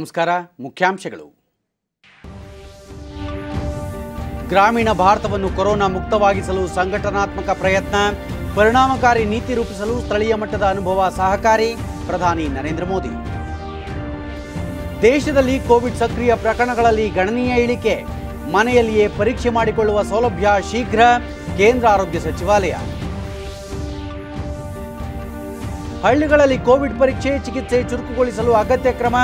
ನಮಸ್ಕಾರ ಮುಖ್ಯಾಂಶಗಳು ಗ್ರಾಮೀಣ ಭಾರತವನ್ನು ಕೊರೋನಾ ಮುಕ್ತವಾಗಿಸಲು ಸಂಘಟನಾತ್ಮಕ ಪ್ರಯತ್ನ ಪರಿಣಾಮಕಾರಿ ನೀತಿ ರೂಪಿಸಲು ಸ್ಥಳೀಯ ಮಟ್ಟದ ಅನುಭವ ಸಹಕಾರಿ ಪ್ರಧಾನಿ ನರೇಂದ್ರ ಮೋದಿ ದೇಶದಲ್ಲಿ ಕೋವಿಡ್ ಸಕ್ರಿಯ ಪ್ರಕರಣಗಳಲ್ಲಿ ಗಣನೀಯ ಇಳಿಕೆ ಮನೆಯಲ್ಲಿಯೇ ಪರೀಕ್ಷೆ ಮಾಡಿಕೊಳ್ಳುವ ಸೌಲಭ್ಯ ಶೀಘ್ರ ಕೇಂದ್ರ ಆರೋಗ್ಯ ಸಚಿವಾಲಯ ಹಳ್ಳಿಗಳಲ್ಲಿ ಕೋವಿಡ್ ಪರೀಕ್ಷೆ ಚಿಕಿತ್ಸೆ ಚುರುಕುಗೊಳಿಸಲು ಅಗತ್ಯ ಕ್ರಮ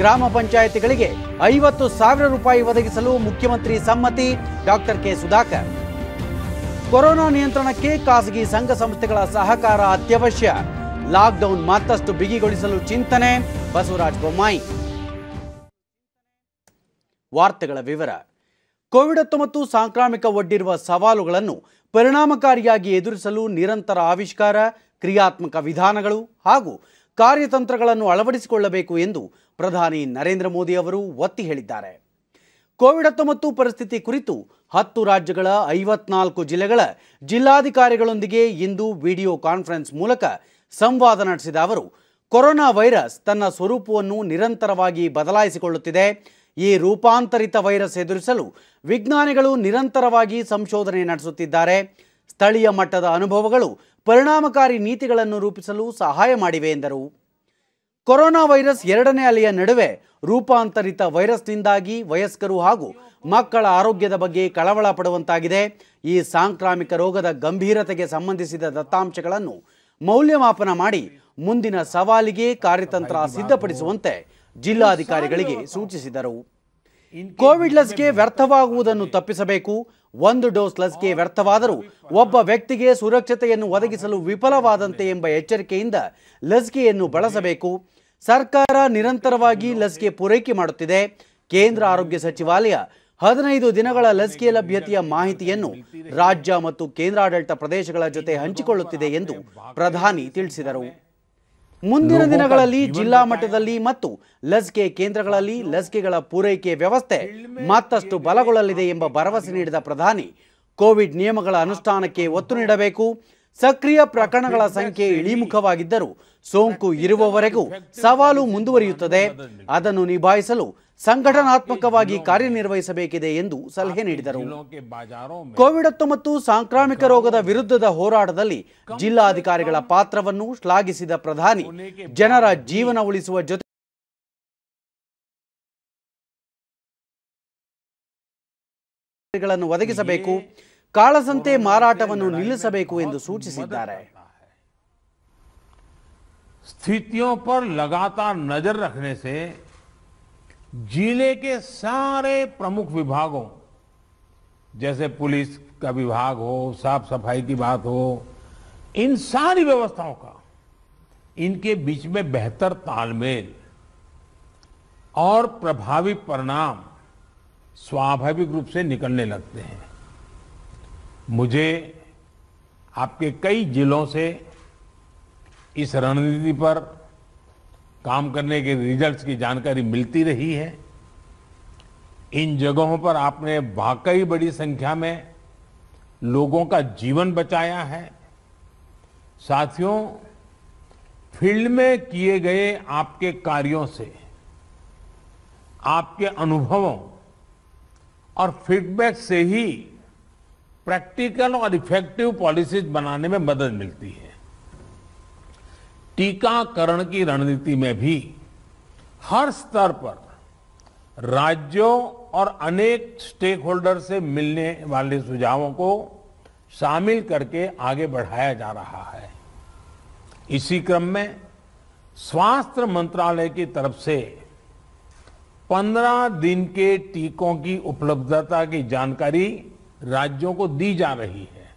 ಗ್ರಾಮ ಪಂಚಾಯಿತಿಗಳಿಗೆ ಐವತ್ತು ಸಾವಿರ ರೂಪಾಯಿ ಒದಗಿಸಲು ಮುಖ್ಯಮಂತ್ರಿ ಸಮ್ಮತಿ ಡಾಕ್ಟರ್ ಕೆ ಸುಧಾಕರ್ ಕೊರೋನಾ ನಿಯಂತ್ರಣಕ್ಕೆ ಖಾಸಗಿ ಸಂಘ ಸಂಸ್ಥೆಗಳ ಸಹಕಾರ ಅತ್ಯವಶ್ಯ ಲಾಕ್ಡೌನ್ ಮತ್ತಷ್ಟು ಬಿಗಿಗೊಳಿಸಲು ಚಿಂತನೆ ಬಸವರಾಜ ಬೊಮ್ಮಾಯಿ ವಾರ್ತೆಗಳ ವಿವರ ಕೋವಿಡ್ ಹತ್ತೊಂಬತ್ತು ಸಾಂಕ್ರಾಮಿಕ ಒಡ್ಡಿರುವ ಸವಾಲುಗಳನ್ನು ಪರಿಣಾಮಕಾರಿಯಾಗಿ ಎದುರಿಸಲು ನಿರಂತರ ಆವಿಷ್ಕಾರ ಕ್ರಿಯಾತ್ಮಕ ವಿಧಾನಗಳು ಹಾಗೂ ಕಾರ್ಯತಂತ್ರಗಳನ್ನು ಅಳವಡಿಸಿಕೊಳ್ಳಬೇಕು ಎಂದು ಪ್ರಧಾನಿ ನರೇಂದ್ರ ಮೋದಿ ಅವರು ಒತ್ತಿ ಹೇಳಿದ್ದಾರೆ ಕೋವಿಡ್ ಹತ್ತೊಂಬತ್ತು ಪರಿಸ್ಥಿತಿ ಕುರಿತು ಹತ್ತು ರಾಜ್ಯಗಳ ಐವತ್ನಾಲ್ಕು ಜಿಲ್ಲೆಗಳ ಜಿಲ್ಲಾಧಿಕಾರಿಗಳೊಂದಿಗೆ ಇಂದು ವಿಡಿಯೋ ಕಾನ್ಫರೆನ್ಸ್ ಮೂಲಕ ಸಂವಾದ ನಡೆಸಿದ ಅವರು ಕೊರೋನಾ ವೈರಸ್ ತನ್ನ ಸ್ವರೂಪವನ್ನು ನಿರಂತರವಾಗಿ ಬದಲಾಯಿಸಿಕೊಳ್ಳುತ್ತಿದೆ ಈ ರೂಪಾಂತರಿತ ವೈರಸ್ ಎದುರಿಸಲು ವಿಜ್ಞಾನಿಗಳು ನಿರಂತರವಾಗಿ ಸಂಶೋಧನೆ ನಡೆಸುತ್ತಿದ್ದಾರೆ ಸ್ಥಳೀಯ ಮಟ್ಟದ ಅನುಭವಗಳು ಪರಿಣಾಮಕಾರಿ ನೀತಿಗಳನ್ನು ರೂಪಿಸಲು ಸಹಾಯ ಮಾಡಿವೆ ಎಂದರು ಕೊರೋನಾ ವೈರಸ್ ಎರಡನೇ ಅಲೆಯ ನಡುವೆ ರೂಪಾಂತರಿತ ವೈರಸ್ನಿಂದಾಗಿ ವಯಸ್ಕರು ಹಾಗೂ ಮಕ್ಕಳ ಆರೋಗ್ಯದ ಬಗ್ಗೆ ಕಳವಳ ಪಡುವಂತಾಗಿದೆ ಈ ಸಾಂಕ್ರಾಮಿಕ ರೋಗದ ಗಂಭೀರತೆಗೆ ಸಂಬಂಧಿಸಿದ ದತ್ತಾಂಶಗಳನ್ನು ಮೌಲ್ಯಮಾಪನ ಮಾಡಿ ಮುಂದಿನ ಸವಾಲಿಗೆ ಕಾರ್ಯತಂತ್ರ ಸಿದ್ಧಪಡಿಸುವಂತೆ ಜಿಲ್ಲಾಧಿಕಾರಿಗಳಿಗೆ ಸೂಚಿಸಿದರು ಕೋವಿಡ್ ಲಸಿಕೆ ವ್ಯರ್ಥವಾಗುವುದನ್ನು ತಪ್ಪಿಸಬೇಕು ಒಂದು ಡೋಸ್ ಲಸಿಕೆ ವ್ಯರ್ಥವಾದರೂ ಒಬ್ಬ ವ್ಯಕ್ತಿಗೆ ಸುರಕ್ಷತೆಯನ್ನು ಒದಗಿಸಲು ವಿಫಲವಾದಂತೆ ಎಂಬ ಎಚ್ಚರಿಕೆಯಿಂದ ಲಸಿಕೆಯನ್ನು ಬಳಸಬೇಕು ಸರ್ಕಾರ ನಿರಂತರವಾಗಿ ಲಸಿಕೆ ಪೂರೈಕೆ ಮಾಡುತ್ತಿದೆ ಕೇಂದ್ರ ಆರೋಗ್ಯ ಸಚಿವಾಲಯ ಹದಿನೈದು ದಿನಗಳ ಲಸಿಕೆ ಲಭ್ಯತೆಯ ಮಾಹಿತಿಯನ್ನು ರಾಜ್ಯ ಮತ್ತು ಕೇಂದ್ರಾಡಳಿತ ಪ್ರದೇಶಗಳ ಜೊತೆ ಹಂಚಿಕೊಳ್ಳುತ್ತಿದೆ ಎಂದು ಪ್ರಧಾನಿ ತಿಳಿಸಿದರು ಮುಂದಿನ ದಿನಗಳಲ್ಲಿ ಜಿಲ್ಲಾ ಮಟ್ಟದಲ್ಲಿ ಮತ್ತು ಲಸಿಕೆ ಕೇಂದ್ರಗಳಲ್ಲಿ ಲಸಿಕೆಗಳ ಪೂರೈಕೆ ವ್ಯವಸ್ಥೆ ಮತ್ತಷ್ಟು ಬಲಗೊಳ್ಳಲಿದೆ ಎಂಬ ಭರವಸೆ ನೀಡಿದ ಪ್ರಧಾನಿ ಕೋವಿಡ್ ನಿಯಮಗಳ ಅನುಷ್ಠಾನಕ್ಕೆ ಒತ್ತು ನೀಡಬೇಕು ಸಕ್ರಿಯ ಪ್ರಕರಣಗಳ ಸಂಖ್ಯೆ ಇಳಿಮುಖವಾಗಿದ್ದರೂ ಸೋಂಕು ಇರುವವರೆಗೂ ಸವಾಲು ಮುಂದುವರಿಯುತ್ತದೆ ಅದನ್ನು ನಿಭಾಯಿಸಲು ಸಂಘಟನಾತ್ಮಕವಾಗಿ ಕಾರ್ಯನಿರ್ವಹಿಸಬೇಕಿದೆ ಎಂದು ಸಲಹೆ ನೀಡಿದರು ಕೋವಿಡ್ ಹತ್ತೊಂಬತ್ತು ಸಾಂಕ್ರಾಮಿಕ ರೋಗದ ವಿರುದ್ಧದ ಹೋರಾಟದಲ್ಲಿ ಜಿಲ್ಲಾಧಿಕಾರಿಗಳ ಪಾತ್ರವನ್ನು ಶ್ಲಾಘಿಸಿದ ಪ್ರಧಾನಿ ಜನರ ಜೀವನ ಉಳಿಸುವ ಜೊತೆ ಒದಗಿಸಬೇಕು ಕಾಳಸಂತೆ ಮಾರಾಟವನ್ನು ನಿಲ್ಲಿಸಬೇಕು ಎಂದು ಸೂಚಿಸಿದ್ದಾರೆ स्थितियों पर लगातार नजर रखने से जिले के सारे प्रमुख विभागों जैसे पुलिस का विभाग हो साफ सफाई की बात हो इन सारी व्यवस्थाओं का इनके बीच में बेहतर तालमेल और प्रभावी परिणाम स्वाभाविक रूप से निकलने लगते हैं मुझे आपके कई जिलों से इस रणनीति पर काम करने के रिजल्ट्स की जानकारी मिलती रही है इन जगहों पर आपने वाकई बड़ी संख्या में लोगों का जीवन बचाया है साथियों फील्ड में किए गए आपके कार्यों से आपके अनुभवों और फीडबैक से ही प्रैक्टिकल और इफेक्टिव पॉलिसीज बनाने में मदद मिलती है टीकाकरण की रणनीति में भी हर स्तर पर राज्यों और अनेक स्टेक होल्डर से मिलने वाले सुझावों को शामिल करके आगे बढ़ाया जा रहा है इसी क्रम में स्वास्थ्य मंत्रालय की तरफ से 15 दिन के टीकों की उपलब्धता की जानकारी राज्यों को दी जा रही है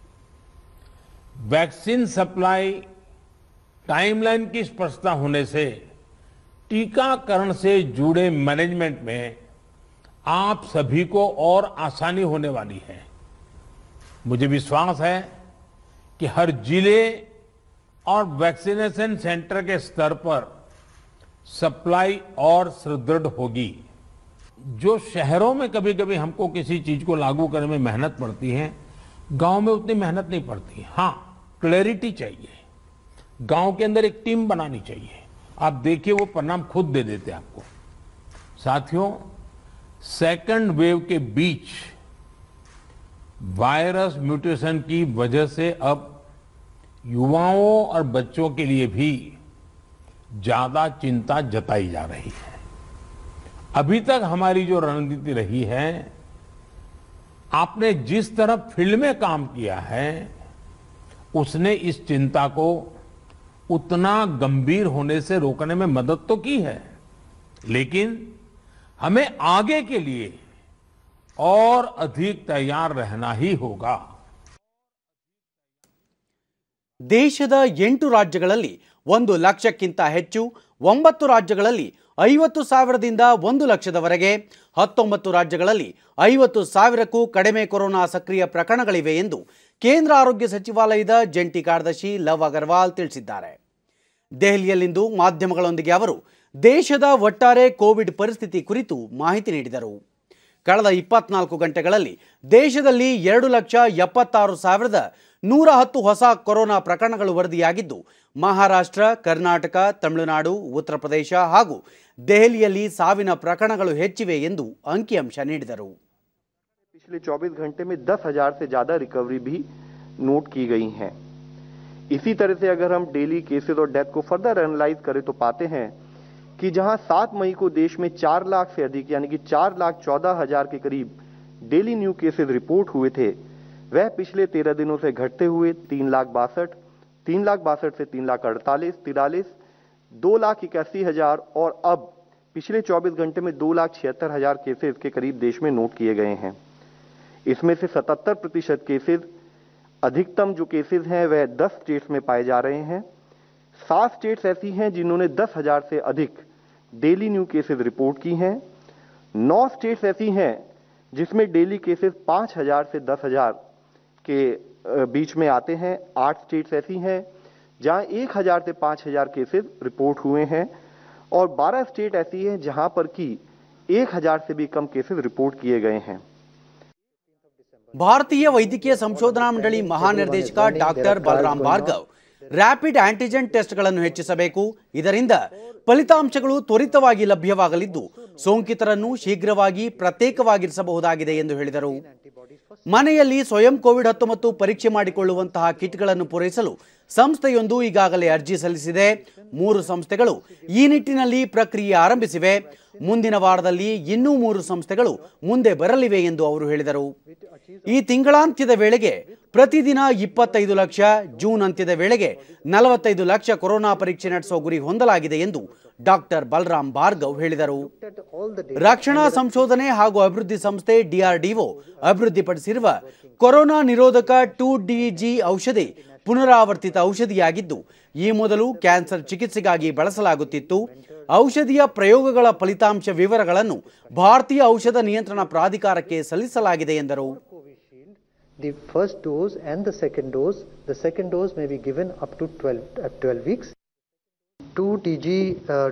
वैक्सीन सप्लाई टाइमलाइन की स्पष्टता होने से टीकाकरण से जुड़े मैनेजमेंट में आप सभी को और आसानी होने वाली है मुझे विश्वास है कि हर जिले और वैक्सीनेशन सेंटर के स्तर पर सप्लाई और सुदृढ़ होगी जो शहरों में कभी कभी हमको किसी चीज को लागू करने में मेहनत पड़ती है गांव में उतनी मेहनत नहीं पड़ती हाँ क्लैरिटी चाहिए गांव के अंदर एक टीम बनानी चाहिए आप देखिए वो परिणाम खुद दे देते आपको साथियों सेकंड वेव के बीच वायरस म्यूटेशन की वजह से अब युवाओं और बच्चों के लिए भी ज्यादा चिंता जताई जा रही है अभी तक हमारी जो रणनीति रही है आपने जिस तरह फील्ड में काम किया है उसने इस चिंता को उतना गंभीर होने से रोकने में मदद तो की है लेकिन हमें आगे के लिए और अधिक तैयार रहना ही होगा देश राज्य ರಾಜ್ಯಗಳಲ್ಲಿ ಒಂಬತ್ತು ರಾಜ್ಯಗಳಲ್ಲಿ ಐವತ್ತು ಸಾವಿರದಿಂದ ಒಂದು ಲಕ್ಷದವರೆಗೆ ಹತ್ತೊಂಬತ್ತು ರಾಜ್ಯಗಳಲ್ಲಿ ಐವತ್ತು ಸಾವಿರಕ್ಕೂ ಕಡಿಮೆ ಕೊರೋನಾ ಸಕ್ರಿಯ ಪ್ರಕರಣಗಳಿವೆ ಎಂದು ಕೇಂದ್ರ ಆರೋಗ್ಯ ಸಚಿವಾಲಯದ ಜಂಟಿ ಕಾರ್ಯದರ್ಶಿ ಲವ್ ಅಗರ್ವಾಲ್ ತಿಳಿಸಿದ್ದಾರೆ ದೆಹಲಿಯಲ್ಲಿಂದು ಮಾಧ್ಯಮಗಳೊಂದಿಗೆ ಅವರು ದೇಶದ ಒಟ್ಟಾರೆ ಕೋವಿಡ್ ಪರಿಸ್ಥಿತಿ ಕುರಿತು ಮಾಹಿತಿ ನೀಡಿದರು ಕಳೆದ ಇಪ್ಪತ್ನಾಲ್ಕು ಗಂಟೆಗಳಲ್ಲಿ ದೇಶದಲ್ಲಿ ಎರಡು ಲಕ್ಷ ಎಪ್ಪತ್ತಾರು ಸಾವಿರದ 110 ಹೊಸ కరోనా ಪ್ರಕರಣಗಳು ವರ್ದಿಯಾಗಿದ್ದು ಮಹಾರಾಷ್ಟ್ರ ಕರ್ನಾಟಕ ತಮಿಳುನಾಡು ಉತ್ತರ ಪ್ರದೇಶ ಹಾಗೂ ದೆಹಲಿಯಲಿ ಸಾವಿನ ಪ್ರಕರಣಗಳು ಹೆಚ್ಚಿವೆ ಎಂದು ಅಂಕಿ ಅಂಶಾ ನೀಡಿದರು. ಇಷ್ಟೇ ರೀತಿಯಲ್ಲಿ ನಾವು ಡೈಲಿ ಕೇಸಸ್ ಮತ್ತು ಡೆತ್ ಕೋ ಫರ್ದರ್ ಅನಲೈಸ್ ಕರೆ ತೋ ಪಾತೆ ಹೈ ಕಿ ಜಹಾ 7 ಮೇ ಕೋ ದೇಶ ಮೇ 4 ಲಕ್ಷ سے ಅಧಿಕ यानी कि 414000 के करीब डेली न्यू केसेस रिपोर्ट हुए थे वह पिछले तेरह दिनों से घटते हुए तीन लाख बासठ तीन लाख बासठ से तीन लाख अड़तालीस तिरालीस दो लाख इक्यासी हजार और अब पिछले 24 घंटे में दो लाख छिहत्तर हजार केसेज के करीब देश में नोट किए गए हैं इसमें से 77 प्रतिशत केसेज अधिकतम जो केसेज हैं वह 10 स्टेट्स में पाए जा रहे हैं सात स्टेट्स ऐसी हैं जिन्होंने दस हजार से अधिक डेली न्यू केसेज रिपोर्ट की हैं नौ स्टेट्स ऐसी हैं जिसमें डेली केसेस हजार से दस हजार के बीच में आते हैं आठ स्टेट्स ऐसी हैं जहां एक हज़ार से पांच हज़ार केसेस रिपोर्ट हुए हैं और बारह स्टेट ऐसी हैं जहां पर की एक हज़ार से भी कम केसेस रिपोर्ट किए गए हैं भारतीय वैद्यकीय संशोधना मंडली महानिर्देशक doctor Balram Bhargava rapid antigen ಟೆಸ್ಟ್ಗಳನ್ನು ಹೆಚ್ಚಿಸಬೇಕು ಇದರಿಂದ ಫಲಿತಾಂಶಗಳು ತ್ವರಿತವಾಗಿ ಲಭ್ಯವಾಗಲಿದ್ದು ಸೋಂಕಿತರನ್ನು ಶೀಘ್ರವಾಗಿ ಪ್ರತ್ಯೇಕವಾಗಿರಿಸಬಹುದಾಗಿದೆ ಎಂದು ಹೇಳಿದರು ಮನೆಯಲ್ಲಿ ಸ್ವಯಂ ಕೋವಿಡ್ ಹತ್ತೊಂಬತ್ತು ಪರೀಕ್ಷೆ ಮಾಡಿಕೊಳ್ಳುವಂತಹ ಕಿಟ್ಗಳನ್ನು ಪೂರೈಸಲು ಸಂಸ್ಥೆಯೊಂದು ಈಗಾಗಲೇ ಅರ್ಜಿ ಸಲ್ಲಿಸಿದೆ ಮೂರು ಸಂಸ್ಥೆಗಳು ಈ ನಿಟ್ಟಿನಲ್ಲಿ ಪ್ರಕ್ರಿಯೆ ಆರಂಭಿಸಿವೆ ಮುಂದಿನ ವಾರದಲ್ಲಿ ಇನ್ನೂ ಮೂರು ಸಂಸ್ಥೆಗಳು ಮುಂದೆ ಬರಲಿವೆ ಎಂದು ಅವರು ಹೇಳಿದರು ಈ ತಿಂಗಳಾಂತ್ಯದ ವೇಳೆಗೆ ಪ್ರತಿದಿನ ಇಪ್ಪತ್ತೈದು ಲಕ್ಷ ಜೂನ್ ಅಂತ್ಯದ ವೇಳೆಗೆ ನಲವತ್ತೈದು ಲಕ್ಷ ಕೊರೋನಾ ಪರೀಕ್ಷೆ ನಡೆಸುವ ಗುರಿ ಹೊಂದಲಾಗಿದೆ ಎಂದು ಡಾಕ್ಟರ್ ಬಲರಾಮ್ ಭಾರ್ಗವ್ ಹೇಳಿದರು ರಕ್ಷಣಾ ಸಂಶೋಧನೆ ಹಾಗೂ ಅಭಿವೃದ್ಧಿ ಸಂಸ್ಥೆ ಡಿಆರ್ಡಿಒ ಅಭಿವೃದ್ಧಿಪಡಿಸಿರುವ ಕೊರೋನಾ ನಿರೋಧಕ ಟು ಡಿಜಿ ಔಷಧಿ ಪುನರಾವರ್ತಿತ ಔಷಧಿಯಾಗಿದ್ದು ಈ ಮೊದಲು ಕ್ಯಾನ್ಸರ್ ಚಿಕಿತ್ಸೆಗಾಗಿ ಬಳಸಲಾಗುತ್ತಿತ್ತು ಔಷಧಿಯ ಪ್ರಯೋಗಗಳ ಫಲಿತಾಂಶ ವಿವರಗಳನ್ನು ಭಾರತೀಯ ಔಷಧ ನಿಯಂತ್ರಣ ಪ್ರಾಧಿಕಾರಕ್ಕೆ ಸಲ್ಲಿಸಲಾಗಿದೆ ಎಂದರು the first dose and the second dose The second dose may be given up to 12 at 12 weeks. 2 TG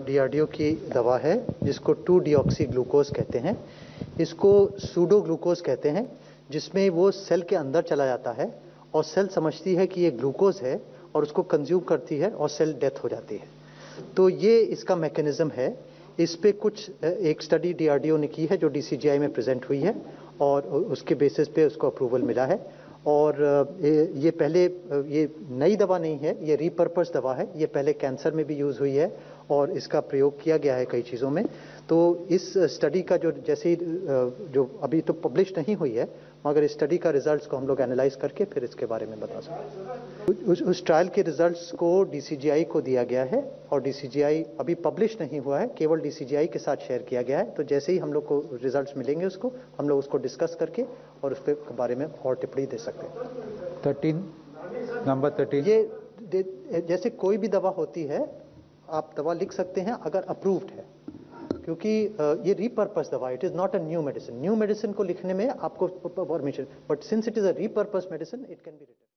DRDO ಕಿ की दवा है जिसको 2 डिऑक्सी ग्लूकोज कहते हैं इसको सूडो ग्लूकोज कहते हैं जिसमें वो ಸೆಲ್ के अंदर चला जाता है और सेल समझती है कि ये ग्लूकोज है और उसको कंज्यूम करती है और सेल डेथ हो जाती है तो ये इसका मैकेनिज्म है इस पर कुछ एक स्टडी डी ने की है जो डी में प्रेजेंट हुई है और उसके बेसिस पे उसको अप्रूवल मिला है और ये पहले ये नई दवा नहीं है ये रीपर्पज दवा है ये पहले कैंसर में भी यूज़ हुई है और इसका प्रयोग किया गया है कई चीज़ों में तो इस स्टडी का जो जैसे जो अभी तो पब्लिश नहीं हुई है मगर स्टडी का रिजल्ट्स को हम लोग एनालाइज करके फिर इसके बारे में बता सकते उस, उस ट्रायल के रिजल्ट्स को डीसीजीआई को दिया गया है और डीसीजीआई अभी पब्लिश नहीं हुआ है केवल डीसीजीआई के साथ शेयर किया गया है तो जैसे ही हम लोग को रिजल्ट मिलेंगे उसको हम लोग उसको डिस्कस करके और उस पर बारे में और टिप्पणी दे सकते हैं थर्टीन नंबर थर्टीन ये जैसे कोई भी दवा होती है आप दवा लिख सकते हैं अगर अप्रूव्ड है क्योंकि ये रीपर्पज दवा it is not a new medicine new medicine को लिखने में आपको permission but since it is a repurpose medicine it can be written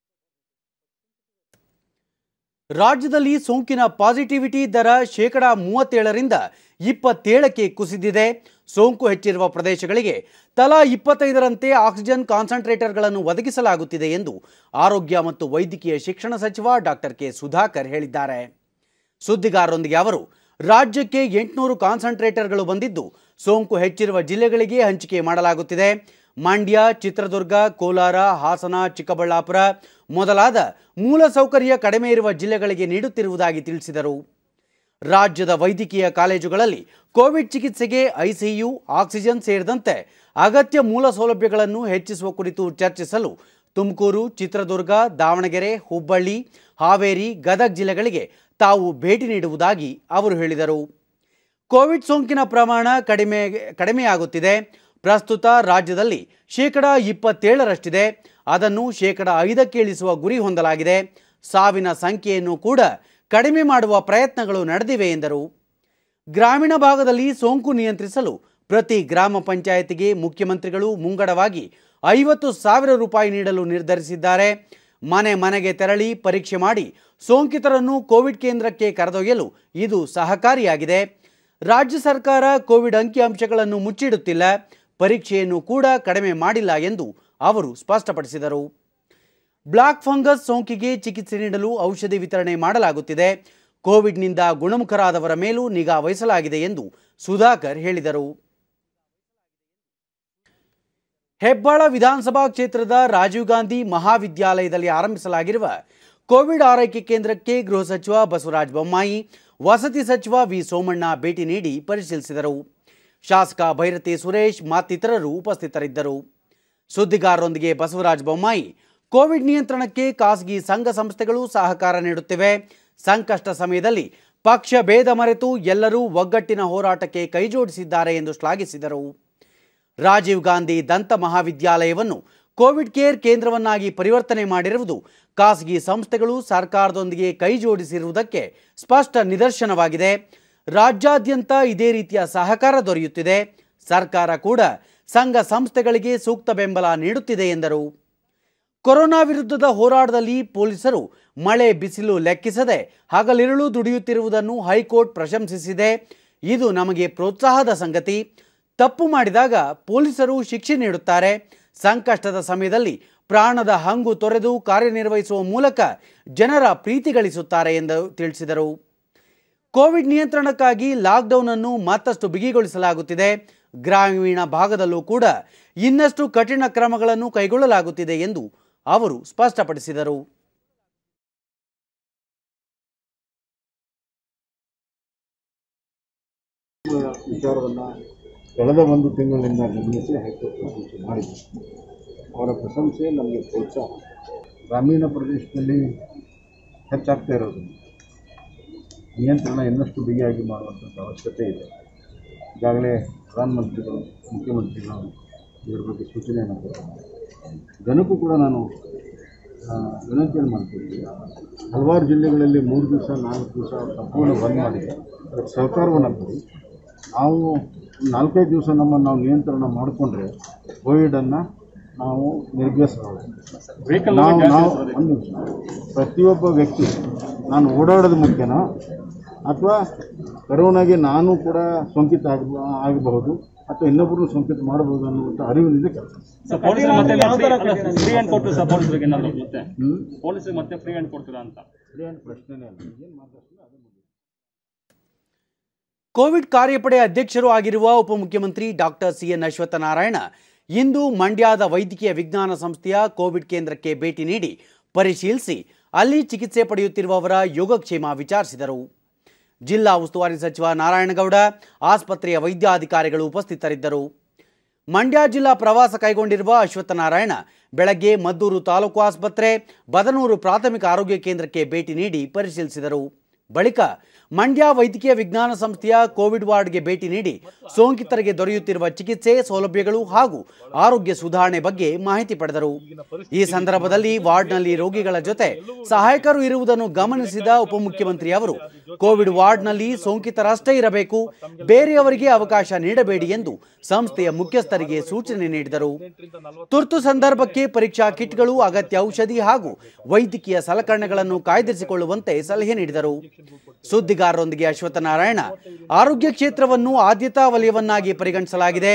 ರಾಜ್ಯದಲ್ಲಿ ಸೋಂಕಿನ ಪಾಸಿಟಿವಿಟಿ ದರ ಶೇಕಡಾ ಮೂವತ್ತೇಳರಿಂದ ಇಪ್ಪತ್ತೇಳಕ್ಕೆ ಕುಸಿದಿದೆ ಸೋಂಕು ಹೆಚ್ಚಿರುವ ಪ್ರದೇಶಗಳಿಗೆ ತಲಾ ಇಪ್ಪತ್ತೈದರಂತೆ ಆಕ್ಸಿಜನ್ ಕಾನ್ಸಂಟ್ರೇಟರ್ಗಳನ್ನು ಒದಗಿಸಲಾಗುತ್ತಿದೆ ಎಂದು ಆರೋಗ್ಯ ಮತ್ತು ವೈದ್ಯಕೀಯ ಶಿಕ್ಷಣ ಸಚಿವ ಡಾಕ್ಟರ್ ಕೆ ಸುಧಾಕರ್ ಹೇಳಿದ್ದಾರೆ ಸುದ್ದಿಗಾರರೊಂದಿಗೆ ಅವರು ರಾಜ್ಯಕ್ಕೆ ಎಂಟುನೂರು ಕಾನ್ಸಂಟ್ರೇಟರ್ಗಳು ಬಂದಿದ್ದು ಸೋಂಕು ಹೆಚ್ಚಿರುವ ಜಿಲ್ಲೆಗಳಿಗೆ ಹಂಚಿಕೆ ಮಾಡಲಾಗುತ್ತಿದೆ ಮಂಡ್ಯ ಚಿತ್ರದುರ್ಗ ಕೋಲಾರ ಹಾಸನ ಚಿಕ್ಕಬಳ್ಳಾಪುರ ಮೊದಲಾದ ಮೂಲಸೌಕರ್ಯ ಕಡಿಮೆ ಇರುವ ಜಿಲ್ಲೆಗಳಿಗೆ ನೀಡುತ್ತಿರುವುದಾಗಿ ತಿಳಿಸಿದರು ರಾಜ್ಯದ ವೈದ್ಯಕೀಯ ಕಾಲೇಜುಗಳಲ್ಲಿ ಕೋವಿಡ್ ಚಿಕಿತ್ಸೆಗೆ ಐಸಿಯು ಆಕ್ಸಿಜನ್ ಸೇರಿದಂತೆ ಅಗತ್ಯ ಮೂಲ ಸೌಲಭ್ಯಗಳನ್ನು ಹೆಚ್ಚಿಸುವ ಕುರಿತು ಚರ್ಚಿಸಲು ತುಮಕೂರು ಚಿತ್ರದುರ್ಗ ದಾವಣಗೆರೆ ಹುಬ್ಬಳ್ಳಿ ಹಾವೇರಿ ಗದಗ ಜಿಲ್ಲೆಗಳಿಗೆ ತಾವು ಭೇಟಿ ನೀಡುವುದಾಗಿ ಅವರು ಹೇಳಿದರು ಕೋವಿಡ್ ಸೋಂಕಿನ ಪ್ರಮಾಣ ಕಡಿಮೆ ಕಡಿಮೆಯಾಗುತ್ತಿದೆ ಪ್ರಸ್ತುತ ರಾಜ್ಯದಲ್ಲಿ ಶೇಕಡ ಇಪ್ಪತ್ತೇಳರಷ್ಟಿದೆ ಅದನ್ನು ಶೇಕಡ ಐದಕ್ಕೆ ಇಳಿಸುವ ಗುರಿ ಹೊಂದಲಾಗಿದೆ ಸಾವಿನ ಸಂಖ್ಯೆಯನ್ನು ಕೂಡ ಕಡಿಮೆ ಮಾಡುವ ಪ್ರಯತ್ನಗಳು ನಡೆದಿವೆ ಎಂದರು ಗ್ರಾಮೀಣ ಭಾಗದಲ್ಲಿ ಸೋಂಕು ನಿಯಂತ್ರಿಸಲು ಪ್ರತಿ ಗ್ರಾಮ ಪಂಚಾಯತಿಗೆ ಮುಖ್ಯಮಂತ್ರಿಗಳು ಮುಂಗಡವಾಗಿ ಐವತ್ತು ಸಾವಿರ ರೂಪಾಯಿ ನೀಡಲು ನಿರ್ಧರಿಸಿದ್ದಾರೆ ಮನೆ ಮನೆಗೆ ತೆರಳಿ ಪರೀಕ್ಷೆ ಮಾಡಿ ಸೋಂಕಿತರನ್ನು ಕೋವಿಡ್ ಕೇಂದ್ರಕ್ಕೆ ಕರೆದೊಯ್ಯಲು ಇದು ಸಹಕಾರಿಯಾಗಿದೆ ರಾಜ್ಯ ಸರ್ಕಾರ ಕೋವಿಡ್ ಅಂಕಿಅಂಶಗಳನ್ನು ಮುಚ್ಚಿಡುತ್ತಿಲ್ಲ ಪರೀಕ್ಷೆಯನ್ನು ಕೂಡ ಕಡಿಮೆ ಮಾಡಿಲ್ಲ ಎಂದು ಅವರು ಸ್ಪಷ್ಟಪಡಿಸಿದರು ಬ್ಲಾಕ್ ಫಂಗಸ್ ಸೋಂಕಿಗೆ ಚಿಕಿತ್ಸೆ ನೀಡಲು ಔಷಧಿ ವಿತರಣೆ ಮಾಡಲಾಗುತ್ತಿದೆ ಕೋವಿಡ್ನಿಂದ ಗುಣಮುಖರಾದವರ ಮೇಲೂ ನಿಗಾ ವಹಿಸಲಾಗಿದೆ ಎಂದು ಸುಧಾಕರ್ ಹೇಳಿದರು ಹೆಬ್ಬಾಳ ವಿಧಾನಸಭಾ ಕ್ಷೇತ್ರದ ರಾಜೀವ್ ಗಾಂಧಿ ಮಹಾವಿದ್ಯಾಲಯದಲ್ಲಿ ಆರಂಭಿಸಲಾಗಿರುವ ಕೋವಿಡ್ ಆರೈಕೆ ಕೇಂದ್ರಕ್ಕೆ ಗೃಹ ಸಚಿವ ಬಸವರಾಜ ಬೊಮ್ಮಾಯಿ ವಸತಿ ಸಚಿವ ವಿ ಸೋಮಣ್ಣ ಭೇಟಿ ನೀಡಿ ಪರಿಶೀಲಿಸಿದರು ಶಾಸಕ ಭೈರತಿ ಸುರೇಶ್ ಮತ್ತಿತರರು ಉಪಸ್ಥಿತರಿದ್ದರು ಸುದ್ದಿಗಾರರೊಂದಿಗೆ ಬಸವರಾಜ ಬೊಮ್ಮಾಯಿ ಕೋವಿಡ್ ನಿಯಂತ್ರಣಕ್ಕೆ ಖಾಸಗಿ ಸಂಘ ಸಂಸ್ಥೆಗಳು ಸಹಕಾರ ನೀಡುತ್ತಿವೆ ಸಂಕಷ್ಟ ಸಮಯದಲ್ಲಿ ಪಕ್ಷ ಭೇದ ಮರೆತು ಎಲ್ಲರೂ ಒಗ್ಗಟ್ಟಿನ ಹೋರಾಟಕ್ಕೆ ಕೈಜೋಡಿಸಿದ್ದಾರೆ ಎಂದು ಶ್ಲಾಘಿಸಿದರು ರಾಜೀವ್ ಗಾಂಧಿ ದಂತ ಮಹಾವಿದ್ಯಾಲಯವನ್ನು ಕೋವಿಡ್ ಕೇರ್ ಕೇಂದ್ರವನ್ನಾಗಿ ಪರಿವರ್ತನೆ ಮಾಡಿರುವುದು ಖಾಸಗಿ ಸಂಸ್ಥೆಗಳು ಸರ್ಕಾರದೊಂದಿಗೆ ಕೈಜೋಡಿಸಿರುವುದಕ್ಕೆ ಸ್ಪಷ್ಟ ನಿದರ್ಶನವಾಗಿದೆ ರಾಜ್ಯಾದ್ಯಂತ ಇದೇ ರೀತಿಯ ಸಹಕಾರ ದೊರೆಯುತ್ತಿದೆ ಸರ್ಕಾರ ಕೂಡ ಸಂಘ ಸಂಸ್ಥೆಗಳಿಗೆ ಸೂಕ್ತ ಬೆಂಬಲ ನೀಡುತ್ತಿದೆ ಎಂದರು ಕೊರೋನಾ ವಿರುದ್ಧದ ಹೋರಾಟದಲ್ಲಿ ಪೊಲೀಸರು ಮಳೆ ಬಿಸಿಲು ಲೆಕ್ಕಿಸದೆ ಹಗಲಿರುಳು ದುಡಿಯುತ್ತಿರುವುದನ್ನು ಹೈಕೋರ್ಟ್ ಪ್ರಶಂಸಿಸಿದೆ ಇದು ನಮಗೆ ಪ್ರೋತ್ಸಾಹದ ಸಂಗತಿ ತಪ್ಪು ಮಾಡಿದಾಗ ಪೊಲೀಸರು ಶಿಕ್ಷೆ ನೀಡುತ್ತಾರೆ ಸಂಕಷ್ಟದ ಸಮಯದಲ್ಲಿ ಪ್ರಾಣದ ಹಂಗು ತೊರೆದು ಕಾರ್ಯನಿರ್ವಹಿಸುವ ಮೂಲಕ ಜನರ ಪ್ರೀತಿ ಗಳಿಸುತ್ತಾರೆ ಎಂದು ತಿಳಿಸಿದರು ಕೋವಿಡ್ ನಿಯಂತ್ರಣಕ್ಕಾಗಿ ಲಾಕ್ಡೌನ್ ಅನ್ನು ಮತ್ತಷ್ಟು ಬಿಗಿಗೊಳಿಸಲಾಗುತ್ತಿದೆ ಗ್ರಾಮೀಣ ಭಾಗದಲ್ಲೂ ಕೂಡ ಇನ್ನಷ್ಟು ಕಠಿಣ ಕ್ರಮಗಳನ್ನು ಕೈಗೊಳ್ಳಲಾಗುತ್ತಿದೆ ಎಂದು ಅವರು ಸ್ಪಷ್ಟಪಡಿಸಿದರು ಕಳೆದ ಒಂದು ತಿಂಗಳಿಂದ ನಿರ್ಮಿಸಿ ಹೈಕೋರ್ಟ್ ಪ್ರಶಂಸೆ ಮಾಡಿದೆ ಅವರ ಪ್ರಶಂಸೆ ನಮಗೆ ಪ್ರೋತ್ಸಾಹ ಗ್ರಾಮೀಣ ಪ್ರದೇಶದಲ್ಲಿ ಹೆಚ್ಚಾಗ್ತಾ ಇರೋದು ನಿಯಂತ್ರಣ ಇನ್ನಷ್ಟು ಬಿಗಿಯಾಗಿ ಮಾಡುವಂಥದ್ದು ಅವಶ್ಯಕತೆ ಇದೆ ಈಗಾಗಲೇ ಪ್ರಧಾನಮಂತ್ರಿಗಳು ಮುಖ್ಯಮಂತ್ರಿಗಳು ಇದರ ಬಗ್ಗೆ ಸೂಚನೆಯನ್ನು ಕೊಡ್ತಾರೆ ದನಕ್ಕೂ ಕೂಡ ನಾನು ವಿನಂತಿಯನ್ನು ಮಾಡ್ತಿದ್ದೀನಿ ಹಲವಾರು ಜಿಲ್ಲೆಗಳಲ್ಲಿ ಮೂರು ದಿವಸ ನಾಲ್ಕು ದಿವಸ ಸಂಪೂರ್ಣ ಬಂದ್ ಮಾಡಿದೆ ಅದಕ್ಕೆ ಸಹಕಾರವನ್ನು ಕೊಡಿ ನಾವು ನಾಲ್ಕೈದು ದಿವಸ ನಮ್ಮನ್ನು ನಾವು ನಿಯಂತ್ರಣ ಮಾಡಿಕೊಂಡ್ರೆ ಕೋವಿಡನ್ನು ನಾವು ನಿರ್ಗಮಿಸಬಹುದು ನಾವು ನಾವು ಒಂದು ಪ್ರತಿಯೊಬ್ಬ ವ್ಯಕ್ತಿ ನಾನು ಓಡಾಡೋದು ಮುಖ್ಯನೋ ಅಥವಾ ಕರೋನಾಗೆ ನಾನು ಕೂಡ ಸೋಂಕಿತ ಆಗಬಹುದು ಅಥವಾ ಇನ್ನೊಬ್ಬರು ಸೋಂಕಿತ ಮಾಡಬಹುದು ಅನ್ನುವಂಥ ಅರಿವಿನಿಂದ ಕೆಲಸ ಫ್ರೀ ಹ್ಯಾಂಡ್ ಕೊಡ್ತೀರಾ ಅಂತ ಫ್ರೀ ಹ್ಯಾಂಡ್ ಪ್ರಶ್ನೆನೇ ಅಲ್ಲ ಏನು ಮಾತಾಡ್ತೀನಿ ಕೋವಿಡ್ ಕಾರ್ಯಪಡೆ ಅಧ್ಯಕ್ಷರು ಆಗಿರುವ ಉಪಮುಖ್ಯಮಂತ್ರಿ ಡಾಕ್ಟರ್ ಸಿಎನ್ ಅಶ್ವತ್ಥನಾರಾಯಣ ಇಂದು ಮಂಡ್ಯದ ವೈದ್ಯಕೀಯ ವಿಜ್ಞಾನ ಸಂಸ್ಥೆಯ ಕೋವಿಡ್ ಕೇಂದ್ರಕ್ಕೆ ಭೇಟಿ ನೀಡಿ ಪರಿಶೀಲಿಸಿ ಅಲ್ಲಿ ಚಿಕಿತ್ಸೆ ಪಡೆಯುತ್ತಿರುವವರ ಯೋಗಕ್ಷೇಮ ವಿಚಾರಿಸಿದರು ಜಿಲ್ಲಾ ಉಸ್ತುವಾರಿ ಸಚಿವ ನಾರಾಯಣಗೌಡ ಆಸ್ಪತ್ರೆಯ ವೈದ್ಯಾಧಿಕಾರಿಗಳು ಉಪಸ್ಥಿತರಿದ್ದರು ಮಂಡ್ಯ ಜಿಲ್ಲಾ ಪ್ರವಾಸ ಕೈಗೊಂಡಿರುವ ಅಶ್ವತ್ಥನಾರಾಯಣ ಬೆಳಗ್ಗೆ ಮದ್ದೂರು ತಾಲೂಕು ಆಸ್ಪತ್ರೆ ಬದನೂರು ಪ್ರಾಥಮಿಕ ಆರೋಗ್ಯ ಕೇಂದ್ರಕ್ಕೆ ಭೇಟಿ ನೀಡಿ ಪರಿಶೀಲಿಸಿದರು ಬಳಿಕ ಮಂಡ್ಯ ವೈದ್ಯಕೀಯ ವಿಜ್ಞಾನ ಸಂಸ್ಥೆಯ ಕೋವಿಡ್ ವಾರ್ಡ್ಗೆ ಭೇಟಿ ನೀಡಿ ಸೋಂಕಿತರಿಗೆ ದೊರೆಯುತ್ತಿರುವ ಚಿಕಿತ್ಸೆ ಸೌಲಭ್ಯಗಳು ಹಾಗೂ ಆರೋಗ್ಯ ಸುಧಾರಣೆ ಬಗ್ಗೆ ಮಾಹಿತಿ ಪಡೆದರು ಈ ಸಂದರ್ಭದಲ್ಲಿ ವಾರ್ಡ್ನಲ್ಲಿ ರೋಗಿಗಳ ಜೊತೆ ಸಹಾಯಕರು ಇರುವುದನ್ನು ಗಮನಿಸಿದ ಉಪಮುಖ್ಯಮಂತ್ರಿ ಅವರು ಕೋವಿಡ್ ವಾರ್ಡ್ನಲ್ಲಿ ಸೋಂಕಿತರಷ್ಟೇ ಇರಬೇಕು ಬೇರೆಯವರಿಗೆ ಅವಕಾಶ ನೀಡಬೇಡಿ ಎಂದು ಸಂಸ್ಥೆಯ ಮುಖ್ಯಸ್ಥರಿಗೆ ಸೂಚನೆ ನೀಡಿದರು ತುರ್ತು ಸಂದರ್ಭಕ್ಕೆ ಪರೀಕ್ಷಾ ಕಿಟ್ಗಳು ಅಗತ್ಯ ಔಷಧಿ ಹಾಗೂ ವೈದ್ಯಕೀಯ ಸಲಕರಣೆಗಳನ್ನು ಕಾಯ್ದಿರಿಸಿಕೊಳ್ಳುವಂತೆ ಸಲಹೆ ನೀಡಿದರು ಸುದ್ದಿ ಸುದ್ದಿಗಾರರೊಂದಿಗೆ ನಾರಾಯಣ ಆರೋಗ್ಯ ಕ್ಷೇತ್ರವನ್ನು ಆದ್ಯತಾ ವಲಯವನ್ನಾಗಿ ಪರಿಗಣಿಸಲಾಗಿದೆ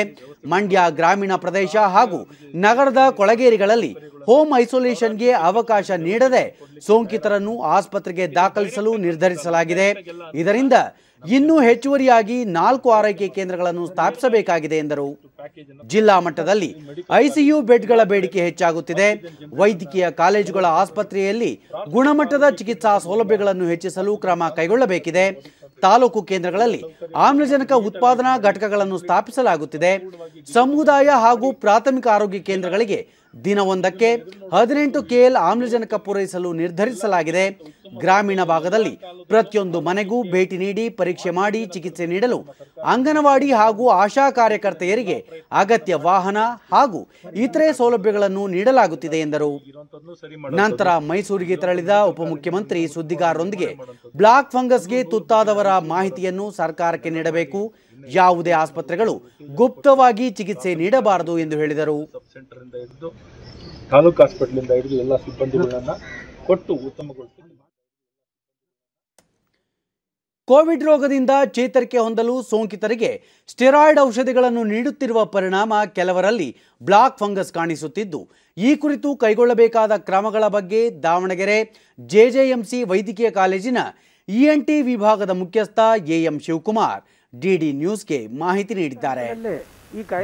ಮಂಡ್ಯ ಗ್ರಾಮೀಣ ಪ್ರದೇಶ ಹಾಗೂ ನಗರದ ಕೊಳಗೇರಿಗಳಲ್ಲಿ ಹೋಮ್ ಐಸೋಲೇಷನ್ಗೆ ಅವಕಾಶ ನೀಡದೆ ಸೋಂಕಿತರನ್ನು ಆಸ್ಪತ್ರೆಗೆ ದಾಖಲಿಸಲು ನಿರ್ಧರಿಸಲಾಗಿದೆ ಇದರಿಂದ ಇನ್ನೂ ಹೆಚ್ಚುವರಿಯಾಗಿ ನಾಲ್ಕು ಆರೈಕೆ ಕೇಂದ್ರಗಳನ್ನು ಸ್ಥಾಪಿಸಬೇಕಾಗಿದೆ ಎಂದರು ಜಿಲ್ಲಾ ಮಟ್ಟದಲ್ಲಿ ಐಸಿಯು ಬೆಡ್ಗಳ ಬೇಡಿಕೆ ಹೆಚ್ಚಾಗುತ್ತಿದೆ ವೈದ್ಯಕೀಯ ಕಾಲೇಜುಗಳ ಆಸ್ಪತ್ರೆಯಲ್ಲಿ ಗುಣಮಟ್ಟದ ಚಿಕಿತ್ಸಾ ಸೌಲಭ್ಯಗಳನ್ನು ಹೆಚ್ಚಿಸಲು ಕ್ರಮ ಕೈಗೊಳ್ಳಬೇಕಿದೆ ತಾಲೂಕು ಕೇಂದ್ರಗಳಲ್ಲಿ ಆಮ್ಲಜನಕ ಉತ್ಪಾದನಾ ಘಟಕಗಳನ್ನು ಸ್ಥಾಪಿಸಲಾಗುತ್ತಿದೆ ಸಮುದಾಯ ಹಾಗೂ ಪ್ರಾಥಮಿಕ ಆರೋಗ್ಯ ಕೇಂದ್ರಗಳಿಗೆ ದಿನವೊಂದಕ್ಕೆ ಹದಿನೆಂಟು ಕೆಎಲ್ ಆಮ್ಲಜನಕ ಪೂರೈಸಲು ನಿರ್ಧರಿಸಲಾಗಿದೆ ಗ್ರಾಮೀಣ ಭಾಗದಲ್ಲಿ ಪ್ರತಿಯೊಂದು ಮನೆಗೂ ಭೇಟಿ ನೀಡಿ ಪರೀಕ್ಷೆ ಮಾಡಿ ಚಿಕಿತ್ಸೆ ನೀಡಲು ಅಂಗನವಾಡಿ ಹಾಗೂ ಆಶಾ ಕಾರ್ಯಕರ್ತೆಯರಿಗೆ ಅಗತ್ಯ ವಾಹನ ಹಾಗೂ ಇತರೆ ಸೌಲಭ್ಯಗಳನ್ನು ನೀಡಲಾಗುತ್ತಿದೆ ಎಂದರು ನಂತರ ಮೈಸೂರಿಗೆ ತೆರಳಿದ ಉಪಮುಖ್ಯಮಂತ್ರಿ ಸುದ್ದಿಗಾರರೊಂದಿಗೆ ಬ್ಲಾಕ್ ಫಂಗಸ್ಗೆ ತುತ್ತಾದವರ ಮಾಹಿತಿಯನ್ನು ಸರ್ಕಾರಕ್ಕೆ ನೀಡಬೇಕು ಯಾವುದೇ ಆಸ್ಪತ್ರೆಗಳು ಗುಪ್ತವಾಗಿ ಚಿಕಿತ್ಸೆ ನೀಡಬಾರದು ಎಂದು ಹೇಳಿದರು ತಾಲೂಕು ಹಾಸ್ಪಿಟಲ್ ಎಲ್ಲ ಸಿಬ್ಬಂದಿಗಳನ್ನ ಕೊಟ್ಟು ಉತ್ತಮಗೊಳಿಸಿ ಕೋವಿಡ್ ರೋಗದಿಂದ ಚೇತರಿಕೆ ಹೊಂದಲು ಸೋಂಕಿತರಿಗೆ ಸ್ಟೆರಾಯ್ಡ್ ಔಷಧಿಗಳನ್ನು ನೀಡುತ್ತಿರುವ ಪರಿಣಾಮ ಕೆಲವರಲ್ಲಿ ಬ್ಲಾಕ್ ಫಂಗಸ್ ಕಾಣಿಸುತ್ತಿದ್ದು ಈ ಕುರಿತು ಕೈಗೊಳ್ಳಬೇಕಾದ ಕ್ರಮಗಳ ಬಗ್ಗೆ ದಾವಣಗೆರೆ ಜೆಜೆಎಂಸಿ ವೈದ್ಯಕೀಯ ಕಾಲೇಜಿನ ಇಎನ್ಟಿ ವಿಭಾಗದ ಮುಖ್ಯಸ್ಥ ಎಎಂ ಶಿವಕುಮಾರ್ ಡಿಡಿ ನ್ಯೂಸ್ಗೆ ಮಾಹಿತಿ ನೀಡಿದ್ದಾರೆ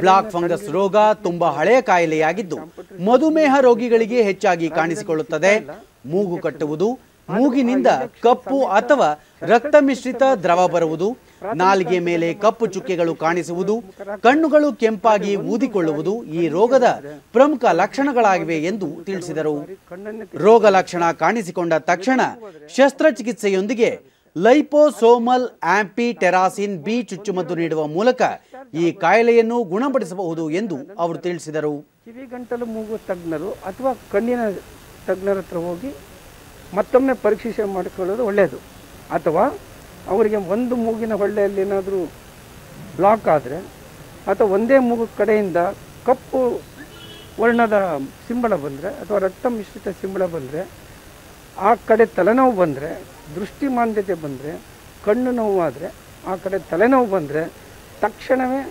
ಬ್ಲಾಕ್ ಫಂಗಸ್ ರೋಗ ತುಂಬಾ ಹಳೆಯ ಕಾಯಿಲೆಯಾಗಿದ್ದು ಮಧುಮೇಹ ರೋಗಿಗಳಿಗೆ ಹೆಚ್ಚಾಗಿ ಕಾಣಿಸಿಕೊಳ್ಳುತ್ತದೆ ಮೂಗು ಕಟ್ಟುವುದು ಮೂಗಿನಿಂದ ಕಪ್ಪು ಅಥವಾ ರಕ್ತ ಮಿಶ್ರಿತ ದ್ರವ ಬರುವುದು ನಾಲಿಗೆ ಮೇಲೆ ಕಪ್ಪು ಚುಕ್ಕೆಗಳು ಕಾಣಿಸುವುದು ಕಣ್ಣುಗಳು ಕೆಂಪಾಗಿ ಊದಿಕೊಳ್ಳುವುದು ಈ ರೋಗದ ಪ್ರಮುಖ ಲಕ್ಷಣಗಳಾಗಿವೆ ಎಂದು ತಿಳಿಸಿದರು ರೋಗ ಲಕ್ಷಣ ಕಾಣಿಸಿಕೊಂಡ ತಕ್ಷಣ ಶಸ್ತ್ರಚಿಕಿತ್ಸೆಯೊಂದಿಗೆ ಲೈಪೋಸೋಮಲ್ ಆಂಪಿ ಟೆರಾಸಿನ್ ಬಿ ಚುಚ್ಚುಮದ್ದು ನೀಡುವ ಮೂಲಕ ಈ ಕಾಯಿಲೆಯನ್ನು ಗುಣಪಡಿಸಬಹುದು ಎಂದು ಅವರು ತಿಳಿಸಿದರು ಗಂಟಲು ಮೂಗು ತಜ್ಞರು ಅಥವಾ ಕಣ್ಣಿನ ತಜ್ಞರ ಹತ್ರ ಹೋಗಿ ಮತ್ತೊಮ್ಮೆ ಪರೀಕ್ಷೆ ಮಾಡಿಕೊಳ್ಳೋದು ಒಳ್ಳೆಯದು ಅಥವಾ ಅವರಿಗೆ ಒಂದು ಮೂಗಿನ ಹೊಳ್ಳೆಯಲ್ಲಿ ಏನಾದರೂ ಬ್ಲಾಕ್ ಆದರೆ ಅಥವಾ ಒಂದೇ ಮೂಗು ಕಡೆಯಿಂದ ಕಪ್ಪು ವರ್ಣದ ಸಿಂಬಳ ಬಂದರೆ ಅಥವಾ ರಕ್ತ ಮಿಶ್ರಿತ ಸಿಂಬಳ ಬಂದರೆ ಆ ಕಡೆ ತಲೆನೋವು ಬಂದರೆ ದೃಷ್ಟಿ ಮಾಂದ್ಯತೆ ಬಂದರೆ ಕಣ್ಣು ನೋವಾದರೆ ಆ ಕಡೆ ತಲೆನೋವು ಬಂದರೆ ತಕ್ಷಣವೇ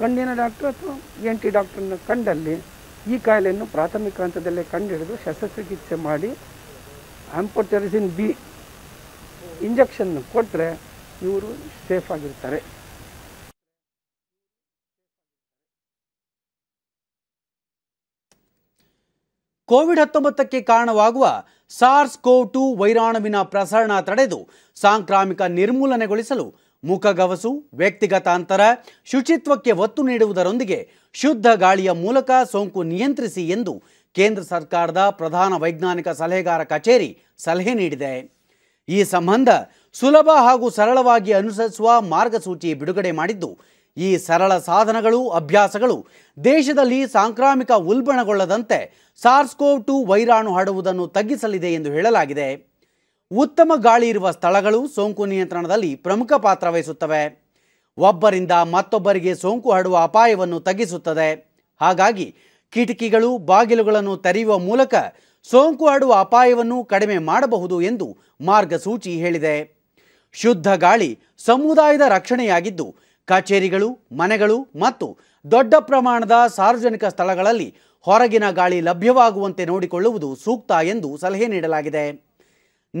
ಕಣ್ಣಿನ ಡಾಕ್ಟ್ರ್ ಅಥವಾ ಎನ್ ಟಿ ಡಾಕ್ಟ್ರನ್ನ ಕಂಡಲ್ಲಿ ಈ ಕಾಯಿಲೆಯನ್ನು ಪ್ರಾಥಮಿಕ ಹಂತದಲ್ಲೇ ಕಂಡುಹಿಡಿದು ಶಸ್ತ್ರಚಿಕಿತ್ಸೆ ಮಾಡಿ ಆಂಪೋಟೆರಿಸಿನ್ ಬಿ ಇಂಜೆಕ್ಷನ್ ಕೊಟ್ಟರೆ ಇವರು ಸೇಫ್ ಆಗಿರ್ತಾರೆ ಕೋವಿಡ್ ಹತ್ತೊಂಬತ್ತಕ್ಕೆ ಕಾರಣವಾಗುವ ಸಾರ್ಸ್ ಕೋವ್ ಟು ವೈರಾಣುವಿನ ಪ್ರಸರಣ ತಡೆದು ಸಾಂಕ್ರಾಮಿಕ ನಿರ್ಮೂಲನೆಗೊಳಿಸಲು ಮುಖಗವಸು ವ್ಯಕ್ತಿಗತ ಅಂತರ ಶುಚಿತ್ವಕ್ಕೆ ಒತ್ತು ನೀಡುವುದರೊಂದಿಗೆ ಶುದ್ಧ ಗಾಳಿಯ ಮೂಲಕ ಸೋಂಕು ನಿಯಂತ್ರಿಸಿ ಎಂದು ಕೇಂದ್ರ ಸರ್ಕಾರದ ಪ್ರಧಾನ ವೈಜ್ಞಾನಿಕ ಸಲಹೆಗಾರ ಕಚೇರಿ ಸಲಹೆ ನೀಡಿದೆ ಈ ಸಂಬಂಧ ಸುಲಭ ಹಾಗೂ ಸರಳವಾಗಿ ಅನುಸರಿಸುವ ಮಾರ್ಗಸೂಚಿ ಬಿಡುಗಡೆ ಮಾಡಿದ್ದು ಈ ಸರಳ ಸಾಧನಗಳು ಅಭ್ಯಾಸಗಳು ದೇಶದಲ್ಲಿ ಸಾಂಕ್ರಾಮಿಕ ಉಲ್ಬಣಗೊಳ್ಳದಂತೆ ಸಾರ್ಸ್ಕೋವ್ ಟು ವೈರಾಣು ಹರಡುವುದನ್ನು ತಗ್ಗಿಸಲಿದೆ ಎಂದು ಹೇಳಲಾಗಿದೆ ಉತ್ತಮ ಗಾಳಿ ಇರುವ ಸ್ಥಳಗಳು ಸೋಂಕು ನಿಯಂತ್ರಣದಲ್ಲಿ ಪ್ರಮುಖ ಪಾತ್ರ ವಹಿಸುತ್ತವೆ ಒಬ್ಬರಿಂದ ಮತ್ತೊಬ್ಬರಿಗೆ ಸೋಂಕು ಹರಡುವ ಅಪಾಯವನ್ನು ತಗ್ಗಿಸುತ್ತದೆ ಹಾಗಾಗಿ ಕಿಟಕಿಗಳು ಬಾಗಿಲುಗಳನ್ನು ತೆರೆಯುವ ಮೂಲಕ ಸೋಂಕು ಹರಡುವ ಅಪಾಯವನ್ನು ಕಡಿಮೆ ಮಾಡಬಹುದು ಎಂದು ಮಾರ್ಗಸೂಚಿ ಹೇಳಿದೆ ಶುದ್ಧ ಗಾಳಿ ಸಮುದಾಯದ ರಕ್ಷಣೆಯಾಗಿದ್ದು ಕಚೇರಿಗಳು ಮನೆಗಳು ಮತ್ತು ದೊಡ್ಡ ಪ್ರಮಾಣದ ಸಾರ್ವಜನಿಕ ಸ್ಥಳಗಳಲ್ಲಿ ಹೊರಗಿನ ಗಾಳಿ ಲಭ್ಯವಾಗುವಂತೆ ನೋಡಿಕೊಳ್ಳುವುದು ಸೂಕ್ತ ಎಂದು ಸಲಹೆ ನೀಡಲಾಗಿದೆ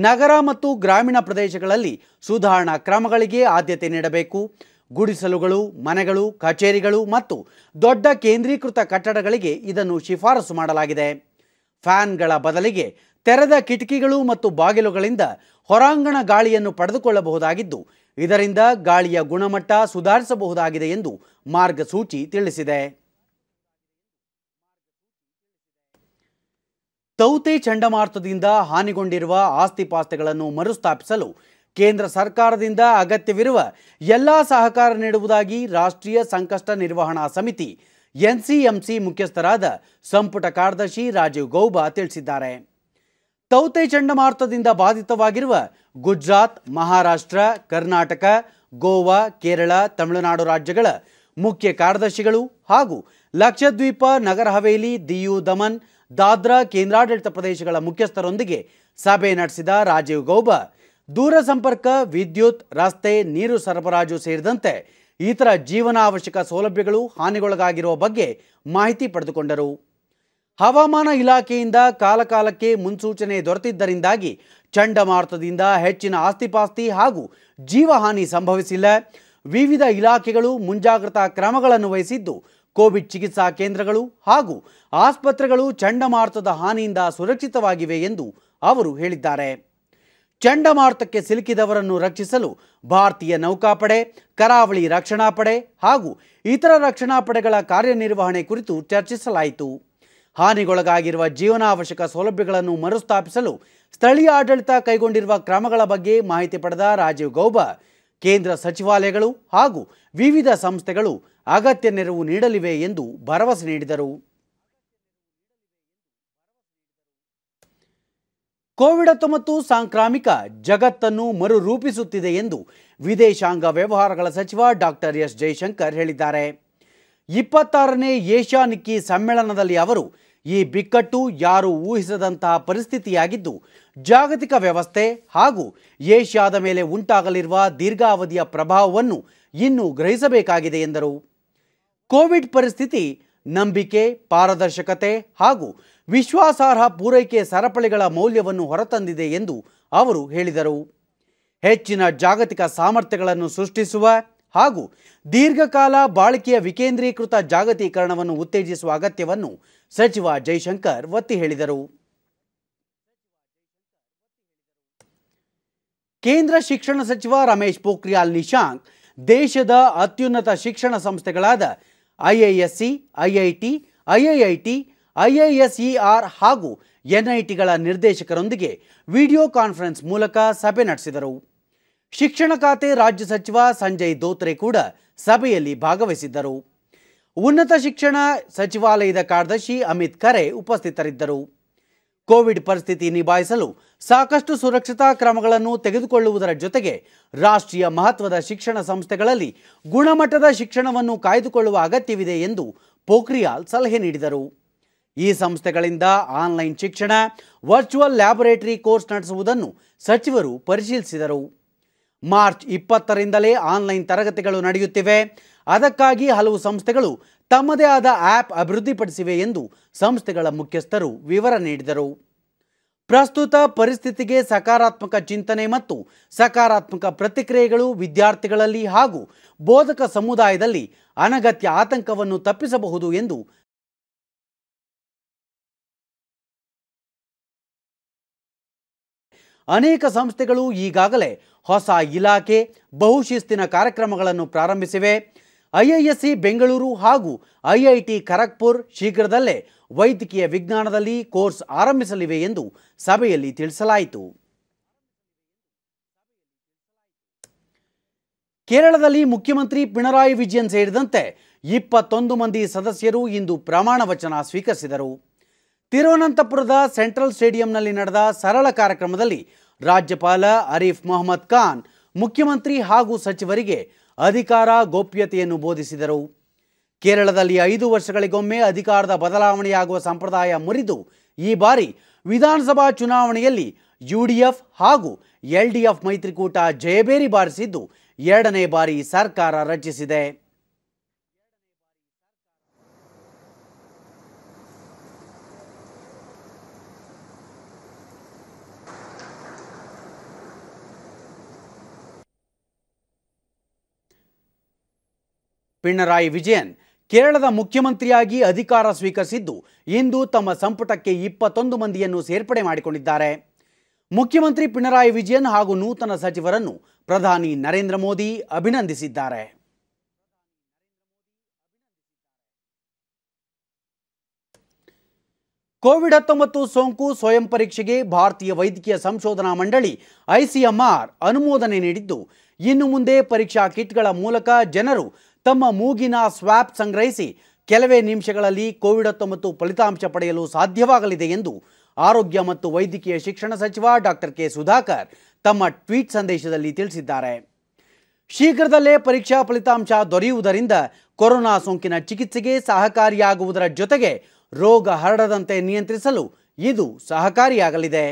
ನಗರ ಮತ್ತು ಗ್ರಾಮೀಣ ಪ್ರದೇಶಗಳಲ್ಲಿ ಸುಧಾರಣಾ ಕ್ರಮಗಳಿಗೆ ಆದ್ಯತೆ ನೀಡಬೇಕು ಗುಡಿಸಲುಗಳು ಮನೆಗಳು ಕಚೇರಿಗಳು ಮತ್ತು ದೊಡ್ಡ ಕೇಂದ್ರೀಕೃತ ಕಟ್ಟಡಗಳಿಗೆ ಇದನ್ನು ಶಿಫಾರಸು ಮಾಡಲಾಗಿದೆ ಫ್ಯಾನ್ಗಳ ಬದಲಿಗೆ ತೆರೆದ ಕಿಟಕಿಗಳು ಮತ್ತು ಬಾಗಿಲುಗಳಿಂದ ಹೊರಾಂಗಣ ಗಾಳಿಯನ್ನು ಪಡೆದುಕೊಳ್ಳಬಹುದಾಗಿದ್ದು ಇದರಿಂದ ಗಾಳಿಯ ಗುಣಮಟ್ಟ ಸುಧಾರಿಸಬಹುದಾಗಿದೆ ಎಂದು ಮಾರ್ಗಸೂಚಿ ತಿಳಿಸಿದೆ ತೌತೆ ಚಂಡಮಾರುತದಿಂದ ಹಾನಿಗೊಂಡಿರುವ ಆಸ್ತಿಪಾಸ್ತಿಗಳನ್ನು ಮರುಸ್ಥಾಪಿಸಲು ಕೇಂದ್ರ ಸರ್ಕಾರದಿಂದ ಅಗತ್ಯವಿರುವ ಎಲ್ಲ ಸಹಕಾರ ನೀಡುವುದಾಗಿ ರಾಷ್ಟ್ರೀಯ ಸಂಕಷ್ಟ ನಿರ್ವಹಣಾ ಸಮಿತಿ ಎನ್ಸಿಎಂಸಿ ಮುಖ್ಯಸ್ಥರಾದ ಸಂಪುಟ ಕಾರ್ಯದರ್ಶಿ ರಾಜೀವ್ ಗೌಬಾ ತಿಳಿಸಿದ್ದಾರೆ ತೌತೆ ಚಂಡಮಾರುತದಿಂದ ಬಾಧಿತವಾಗಿರುವ ಗುಜರಾತ್ ಮಹಾರಾಷ್ಟ್ರ ಕರ್ನಾಟಕ ಗೋವಾ ಕೇರಳ ತಮಿಳುನಾಡು ರಾಜ್ಯಗಳ ಮುಖ್ಯ ಕಾರ್ಯದರ್ಶಿಗಳು ಹಾಗೂ ಲಕ್ಷದ್ವೀಪ ನಗರ ಹವೇಲಿ ದಿಯು ದಮನ್ ದಾದ್ರಾ ಕೇಂದ್ರಾಡಳಿತ ಪ್ರದೇಶಗಳ ಮುಖ್ಯಸ್ಥರೊಂದಿಗೆ ಸಭೆ ನಡೆಸಿದ ರಾಜೀವ್ ಗೌಬಾ ದೂರ ಸಂಪರ್ಕ ವಿದ್ಯುತ್ ರಸ್ತೆ ನೀರು ಸರಬರಾಜು ಸೇರಿದಂತೆ ಇತರ ಜೀವನಾವಶ್ಯಕ ಸೌಲಭ್ಯಗಳು ಹಾನಿಗೊಳಗಾಗಿರುವ ಬಗ್ಗೆ ಮಾಹಿತಿ ಪಡೆದುಕೊಂಡರು ಹವಾಮಾನ ಇಲಾಖೆಯಿಂದ ಕಾಲಕಾಲಕ್ಕೆ ಮುನ್ಸೂಚನೆ ದೊರೆತಿದ್ದರಿಂದಾಗಿ ಚಂಡಮಾರುತದಿಂದ ಹೆಚ್ಚಿನ ಆಸ್ತಿಪಾಸ್ತಿ ಹಾಗೂ ಜೀವಹಾನಿ ಸಂಭವಿಸಿಲ್ಲ ವಿವಿಧ ಇಲಾಖೆಗಳು ಮುಂಜಾಗ್ರತಾ ಕ್ರಮಗಳನ್ನು ವಹಿಸಿದ್ದು ಕೋವಿಡ್ ಚಿಕಿತ್ಸಾ ಕೇಂದ್ರಗಳು ಹಾಗೂ ಆಸ್ಪತ್ರೆಗಳು ಚಂಡಮಾರುತದ ಹಾನಿಯಿಂದ ಸುರಕ್ಷಿತವಾಗಿವೆ ಎಂದು ಅವರು ಹೇಳಿದ್ದಾರೆ ಚಂಡಮಾರುತಕ್ಕೆ ಸಿಲುಕಿದವರನ್ನು ರಕ್ಷಿಸಲು ಭಾರತೀಯ ನೌಕಾಪಡೆ ಕರಾವಳಿ ರಕ್ಷಣಾ ಪಡೆ ಹಾಗೂ ಇತರ ರಕ್ಷಣಾ ಪಡೆಗಳ ಕಾರ್ಯನಿರ್ವಹಣೆ ಕುರಿತು ಚರ್ಚಿಸಲಾಯಿತು ಹಾನಿಗೊಳಗಾಗಿರುವ ಜೀವನಾವಶ್ಯಕ ಸೌಲಭ್ಯಗಳನ್ನು ಮರುಸ್ಥಾಪಿಸಲು ಸ್ಥಳೀಯ ಆಡಳಿತ ಕೈಗೊಂಡಿರುವ ಕ್ರಮಗಳ ಬಗ್ಗೆ ಮಾಹಿತಿ ಪಡೆದ ರಾಜೀವ್ ಗೌಬಾ ಕೇಂದ್ರ ಸಚಿವಾಲಯಗಳು ಹಾಗೂ ವಿವಿಧ ಸಂಸ್ಥೆಗಳು ಅಗತ್ಯ ನೆರವು ನೀಡಲಿವೆ ಎಂದು ಭರವಸೆ ನೀಡಿದರು ಕೋವಿಡ್ ಹತ್ತೊಂಬತ್ತು ಸಾಂಕ್ರಾಮಿಕ ಜಗತ್ತನ್ನು ಮರುರೂಪಿಸುತ್ತಿದೆ ಎಂದು ವಿದೇಶಾಂಗ ವ್ಯವಹಾರಗಳ ಸಚಿವ ಡಾಕ್ಟರ್ ಎಸ್ ಜಯಶಂಕರ್ ಹೇಳಿದ್ದಾರೆ ಇಪ್ಪತ್ತಾರನೇ ಏಷ್ಯಾ ನಿಕ್ಕಿ ಸಮ್ಮೇಳನದಲ್ಲಿ ಅವರು ಈ ಬಿಕ್ಕಟ್ಟು ಯಾರೂ ಊಹಿಸದಂತಹ ಪರಿಸ್ಥಿತಿಯಾಗಿದ್ದು ಜಾಗತಿಕ ವ್ಯವಸ್ಥೆ ಹಾಗೂ ಏಷ್ಯಾದ ಮೇಲೆ ಉಂಟಾಗಲಿರುವ ದೀರ್ಘಾವಧಿಯ ಪ್ರಭಾವವನ್ನು ಇನ್ನೂ ಗ್ರಹಿಸಬೇಕಾಗಿದೆ ಎಂದರು ಕೋವಿಡ್ ಪರಿಸ್ಥಿತಿ ನಂಬಿಕೆ ಪಾರದರ್ಶಕತೆ ಹಾಗೂ ವಿಶ್ವಾಸಾರ್ಹ ಪೂರೈಕೆ ಸರಪಳಿಗಳ ಮೌಲ್ಯವನ್ನು ಹೊರತಂದಿದೆ ಎಂದು ಅವರು ಹೇಳಿದರು ಹೆಚ್ಚಿನ ಜಾಗತಿಕ ಸಾಮರ್ಥ್ಯಗಳನ್ನು ಸೃಷ್ಟಿಸುವ ಹಾಗೂ ದೀರ್ಘಕಾಲ ಬಾಳಿಕೆಯ ವಿಕೇಂದ್ರೀಕೃತ ಜಾಗತೀಕರಣವನ್ನು ಉತ್ತೇಜಿಸುವ ಅಗತ್ಯವನ್ನು ಸಚಿವ ಜೈಶಂಕರ್ ಒತ್ತಿ ಹೇಳಿದರು ಕೇಂದ್ರ ಶಿಕ್ಷಣ ಸಚಿವ ರಮೇಶ್ ಪೋಖ್ರಿಯಾಲ್ ನಿಶಾಂಕ್ ದೇಶದ ಅತ್ಯುನ್ನತ ಶಿಕ್ಷಣ ಸಂಸ್ಥೆಗಳಾದ ಐಐಎಸ್ಸಿ ಐಐಟಿ ಐಐಐಟಿ ಐಐಎಸ್ಇಆರ್ ಹಾಗೂ ಎನ್ಐಟಿಗಳ ನಿರ್ದೇಶಕರೊಂದಿಗೆ ವಿಡಿಯೋ ಕಾನ್ಫರೆನ್ಸ್ ಮೂಲಕ ಸಭೆ ನಡೆಸಿದರು ಶಿಕ್ಷಣ ಖಾತೆ ರಾಜ್ಯ ಸಚಿವ ಸಂಜಯ್ ದೋತ್ರೆ ಕೂಡ ಸಭೆಯಲ್ಲಿ ಭಾಗವಹಿಸಿದ್ದರು ಉನ್ನತ ಶಿಕ್ಷಣ ಸಚಿವಾಲಯದ ಕಾರ್ಯದರ್ಶಿ ಅಮಿತ್ ಖರೆ ಉಪಸ್ಥಿತರಿದ್ದರು ಕೋವಿಡ್ ಪರಿಸ್ಥಿತಿ ನಿಭಾಯಿಸಲು ಸಾಕಷ್ಟು ಸುರಕ್ಷತಾ ಕ್ರಮಗಳನ್ನು ತೆಗೆದುಕೊಳ್ಳುವುದರ ಜೊತೆಗೆ ರಾಷ್ಟ್ರೀಯ ಮಹತ್ವದ ಶಿಕ್ಷಣ ಸಂಸ್ಥೆಗಳಲ್ಲಿ ಗುಣಮಟ್ಟದ ಶಿಕ್ಷಣವನ್ನು ಕಾಯ್ದುಕೊಳ್ಳುವ ಅಗತ್ಯವಿದೆ ಎಂದು ಪೋಖ್ರಿಯಾಲ್ ಸಲಹೆ ನೀಡಿದರು ಈ ಸಂಸ್ಥೆಗಳಿಂದ ಆನ್ಲೈನ್ ಶಿಕ್ಷಣ ವರ್ಚುವಲ್ ಲ್ಯಾಬೊರೇಟರಿ ಕೋರ್ಸ್ ನಡೆಸುವುದನ್ನು ಸಚಿವರು ಪರಿಶೀಲಿಸಿದರು ಮಾರ್ಚ್ ಇಪ್ಪತ್ತರಿಂದಲೇ ಆನ್ಲೈನ್ ತರಗತಿಗಳು ನಡೆಯುತ್ತಿವೆ ಅದಕ್ಕಾಗಿ ಹಲವು ಸಂಸ್ಥೆಗಳು ತಮ್ಮದೇ ಆದ ಆ್ಯಪ್ ಅಭಿವೃದ್ಧಿಪಡಿಸಿವೆ ಎಂದು ಸಂಸ್ಥೆಗಳ ಮುಖ್ಯಸ್ಥರು ವಿವರ ನೀಡಿದರು ಪ್ರಸ್ತುತ ಪರಿಸ್ಥಿತಿಗೆ ಸಕಾರಾತ್ಮಕ ಚಿಂತನೆ ಮತ್ತು ಸಕಾರಾತ್ಮಕ ಪ್ರತಿಕ್ರಿಯೆಗಳು ವಿದ್ಯಾರ್ಥಿಗಳಲ್ಲಿ ಹಾಗೂ ಬೋಧಕ ಸಮುದಾಯದಲ್ಲಿ ಅನಗತ್ಯ ಆತಂಕವನ್ನು ತಪ್ಪಿಸಬಹುದು ಎಂದು ಅನೇಕ ಸಂಸ್ಥೆಗಳು ಈಗಾಗಲೇ ಹೊಸ ಇಲಾಖೆ ಬಹುಶಿಸ್ತಿನ ಕಾರ್ಯಕ್ರಮಗಳನ್ನು ಪ್ರಾರಂಭಿಸಿವೆ ಐಐಎಸ್ಸಿ ಬೆಂಗಳೂರು ಹಾಗೂ ಐಐಟಿ ಖರಗ್ಪುರ್ ಶೀಘ್ರದಲ್ಲೇ ವೈದ್ಯಕೀಯ ವಿಜ್ಞಾನದಲ್ಲಿ ಕೋರ್ಸ್ ಆರಂಭಿಸಲಿವೆ ಎಂದು ಸಭೆಯಲ್ಲಿ ತಿಳಿಸಲಾಯಿತು ಕೇರಳದಲ್ಲಿ ಮುಖ್ಯಮಂತ್ರಿ ಪಿಣರಾಯಿ ವಿಜಯನ್ ಸೇರಿದಂತೆ ಇಪ್ಪತ್ತೊಂದು ಮಂದಿ ಸದಸ್ಯರು ಇಂದು ಪ್ರಮಾಣ ವಚನ ಸ್ವೀಕರಿಸಿದರು ತಿರುವನಂತಪುರದ ಸೆಂಟ್ರಲ್ ಸ್ಟೇಡಿಯಂನಲ್ಲಿ ನಡೆದ ಸರಳ ಕಾರ್ಯಕ್ರಮದಲ್ಲಿ ರಾಜ್ಯಪಾಲ ಅರೀಫ್ ಮೊಹಮ್ಮದ್ ಖಾನ್ ಮುಖ್ಯಮಂತ್ರಿ ಹಾಗೂ ಸಚಿವರಿಗೆ ಅಧಿಕಾರ ಗೋಪ್ಯತೆಯನ್ನು ಬೋಧಿಸಿದರು ಕೇರಳದಲ್ಲಿ ಐದು ವರ್ಷಗಳಿಗೊಮ್ಮೆ ಅಧಿಕಾರದ ಬದಲಾವಣೆಯಾಗುವ ಸಂಪ್ರದಾಯ ಮುರಿದು ಈ ಬಾರಿ ವಿಧಾನಸಭಾ ಚುನಾವಣೆಯಲ್ಲಿ ಯುಡಿಎಫ್ ಹಾಗೂ ಎಲ್ಡಿಎಫ್ ಮೈತ್ರಿಕೂಟ ಜಯಬೇರಿ ಬಾರಿಸಿದ್ದು ಎರಡನೇ ಬಾರಿ ಸರ್ಕಾರ ರಚಿಸಿದೆ ಪಿಣರಾಯಿ ವಿಜಯನ್ ಕೇರಳದ ಮುಖ್ಯಮಂತ್ರಿಯಾಗಿ ಅಧಿಕಾರ ಸ್ವೀಕರಿಸಿದ್ದು ಇಂದು ತಮ್ಮ ಸಂಪುಟಕ್ಕೆ ಇಪ್ಪತ್ತೊಂದು ಮಂದಿಯನ್ನು ಸೇರ್ಪಡೆ ಮಾಡಿಕೊಂಡಿದ್ದಾರೆ ಮುಖ್ಯಮಂತ್ರಿ ಪಿಣರಾಯಿ ವಿಜಯನ್ ಹಾಗೂ ನೂತನ ಸಚಿವರನ್ನು ಪ್ರಧಾನಿ ನರೇಂದ್ರ ಮೋದಿ ಅಭಿನಂದಿಸಿದ್ದಾರೆ ಕೋವಿಡ್ ಹತ್ತೊಂಬತ್ತು ಸೋಂಕು ಸ್ವಯಂ ಪರೀಕ್ಷೆಗೆ ಭಾರತೀಯ ವೈದ್ಯಕೀಯ ಸಂಶೋಧನಾ ಮಂಡಳಿ ಐಸಿಎಂಆರ್ ಅನುಮೋದನೆ ನೀಡಿದ್ದು ಇನ್ನು ಮುಂದೆ ಪರೀಕ್ಷಾ ಕಿಟ್ಗಳ ಮೂಲಕ ಜನರು ತಮ್ಮ ಮೂಗಿನ ಸ್ವಾಪ್ ಸಂಗ್ರಹಿಸಿ ಕೆಲವೇ ನಿಮಿಷಗಳಲ್ಲಿ ಕೋವಿಡ್ ಹತ್ತೊಂಬತ್ತು ಫಲಿತಾಂಶ ಪಡೆಯಲು ಸಾಧ್ಯವಾಗಲಿದೆ ಎಂದು ಆರೋಗ್ಯ ಮತ್ತು ವೈದ್ಯಕೀಯ ಶಿಕ್ಷಣ ಸಚಿವ ಡಾಕ್ಟರ್ ಕೆ ಸುಧಾಕರ್ ತಮ್ಮ ಟ್ವೀಟ್ ಸಂದೇಶದಲ್ಲಿ ತಿಳಿಸಿದ್ದಾರೆ ಶೀಘ್ರದಲ್ಲೇ ಪರೀಕ್ಷಾ ಫಲಿತಾಂಶ ದೊರೆಯುವುದರಿಂದ ಕೊರೋನಾ ಸೋಂಕಿನ ಚಿಕಿತ್ಸೆಗೆ ಸಹಕಾರಿಯಾಗುವುದರ ಜೊತೆಗೆ ರೋಗ ಹರಡದಂತೆ ನಿಯಂತ್ರಿಸಲು ಇದು ಸಹಕಾರಿಯಾಗಲಿದೆ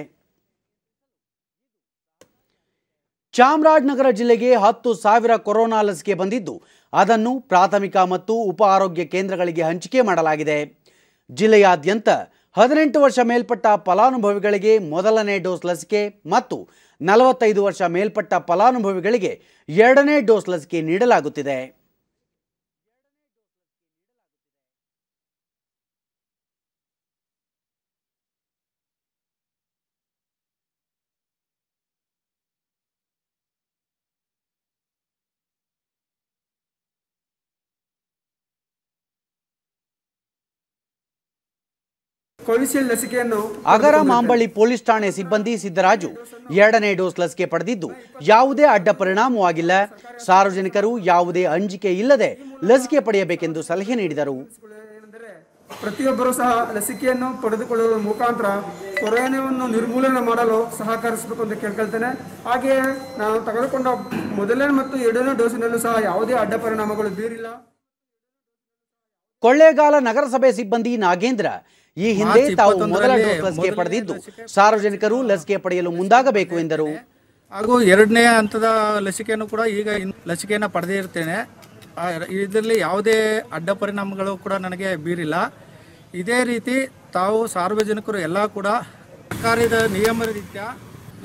ಚಾಮರಾಜನಗರ ಜಿಲ್ಲೆಗೆ ಹತ್ತು ಸಾವಿರ ಕೊರೋನಾ ಲಸಿಕೆ ಬಂದಿದ್ದು ಅದನ್ನು ಪ್ರಾಥಮಿಕ ಮತ್ತು ಉಪ ಆರೋಗ್ಯ ಕೇಂದ್ರಗಳಿಗೆ ಹಂಚಿಕೆ ಮಾಡಲಾಗಿದೆ ಜಿಲ್ಲೆಯಾದ್ಯಂತ ಹದಿನೆಂಟು ವರ್ಷ ಮೇಲ್ಪಟ್ಟ ಫಲಾನುಭವಿಗಳಿಗೆ ಮೊದಲನೇ ಡೋಸ್ ಲಸಿಕೆ ಮತ್ತು ನಲವತ್ತೈದು ವರ್ಷ ಮೇಲ್ಪಟ್ಟ ಫಲಾನುಭವಿಗಳಿಗೆ ಎರಡನೇ ಡೋಸ್ ಲಸಿಕೆ ನೀಡಲಾಗುತ್ತಿದೆ ಕೋವಿಶೀಲ್ಡ್ ಲಸಿಕೆಯನ್ನು ಅಗರ ಮಾಂಬಳ್ಳಿ ಪೊಲೀಸ್ ಠಾಣೆ ಸಿಬ್ಬಂದಿ ಸಿದ್ದರಾಜು ಎರಡನೇ ಡೋಸ್ ಲಸಿಕೆ ಪಡೆದಿದ್ದು ಯಾವುದೇ ಅಡ್ಡ ಪರಿಣಾಮವಾಗಿಲ್ಲ ಸಾರ್ವಜನಿಕರು ಯಾವುದೇ ಅಂಜಿಕೆ ಇಲ್ಲದೆ ಲಸಿಕೆ ಪಡೆಯಬೇಕೆಂದು ಸಲಹೆ ನೀಡಿದರು ಪ್ರತಿಯೊಬ್ಬರೂ ಸಹ ಲಸಿಕೆಯನ್ನು ಪಡೆದುಕೊಳ್ಳುವ ಮುಖಾಂತರ ಕೊರೋನಾವನ್ನು ನಿರ್ಮೂಲನೆ ಮಾಡಲು ಸಹಕರಿಸಬೇಕು ಅಂತ ಕೇಳ್ಕೊಳ್ತೇನೆ ಹಾಗೆಯೇ ನಾನು ತೆಗೆದುಕೊಂಡ ಮೊದಲನೇ ಮತ್ತು ಎರಡನೇ ಡೋಸಿನಲ್ಲೂ ಸಹ ಯಾವುದೇ ಅಡ್ಡ ಪರಿಣಾಮಗಳು ಬೀರಿಲ್ಲ ಕೊಳ್ಳೇಗಾಲ ನಗರಸಭೆ ಸಿಬ್ಬಂದಿ ನಾಗೇಂದ್ರ ಈ ಹಿಂದೆ ತಾವು ಮೊದಲ ಲಸಿಕೆ ಪಡೆದಿದ್ದು ಸಾರ್ವಜನಿಕರು ಲಸಿಕೆ ಪಡೆಯಲು ಮುಂದಾಗಬೇಕು ಎಂದರು ಹಾಗೂ ಎರಡನೇ ಹಂತದ ಲಸಿಕೆಯನ್ನು ಕೂಡ ಈಗ ಲಸಿಕೆಯನ್ನು ಇರ್ತೇನೆ ಇದರಲ್ಲಿ ಯಾವುದೇ ಅಡ್ಡ ಪರಿಣಾಮಗಳು ಕೂಡ ನನಗೆ ಬೀರಿಲ್ಲ ಇದೇ ರೀತಿ ತಾವು ಸಾರ್ವಜನಿಕರು ಎಲ್ಲ ಕೂಡ ಸರ್ಕಾರದ ನಿಯಮ ರೀತಿಯ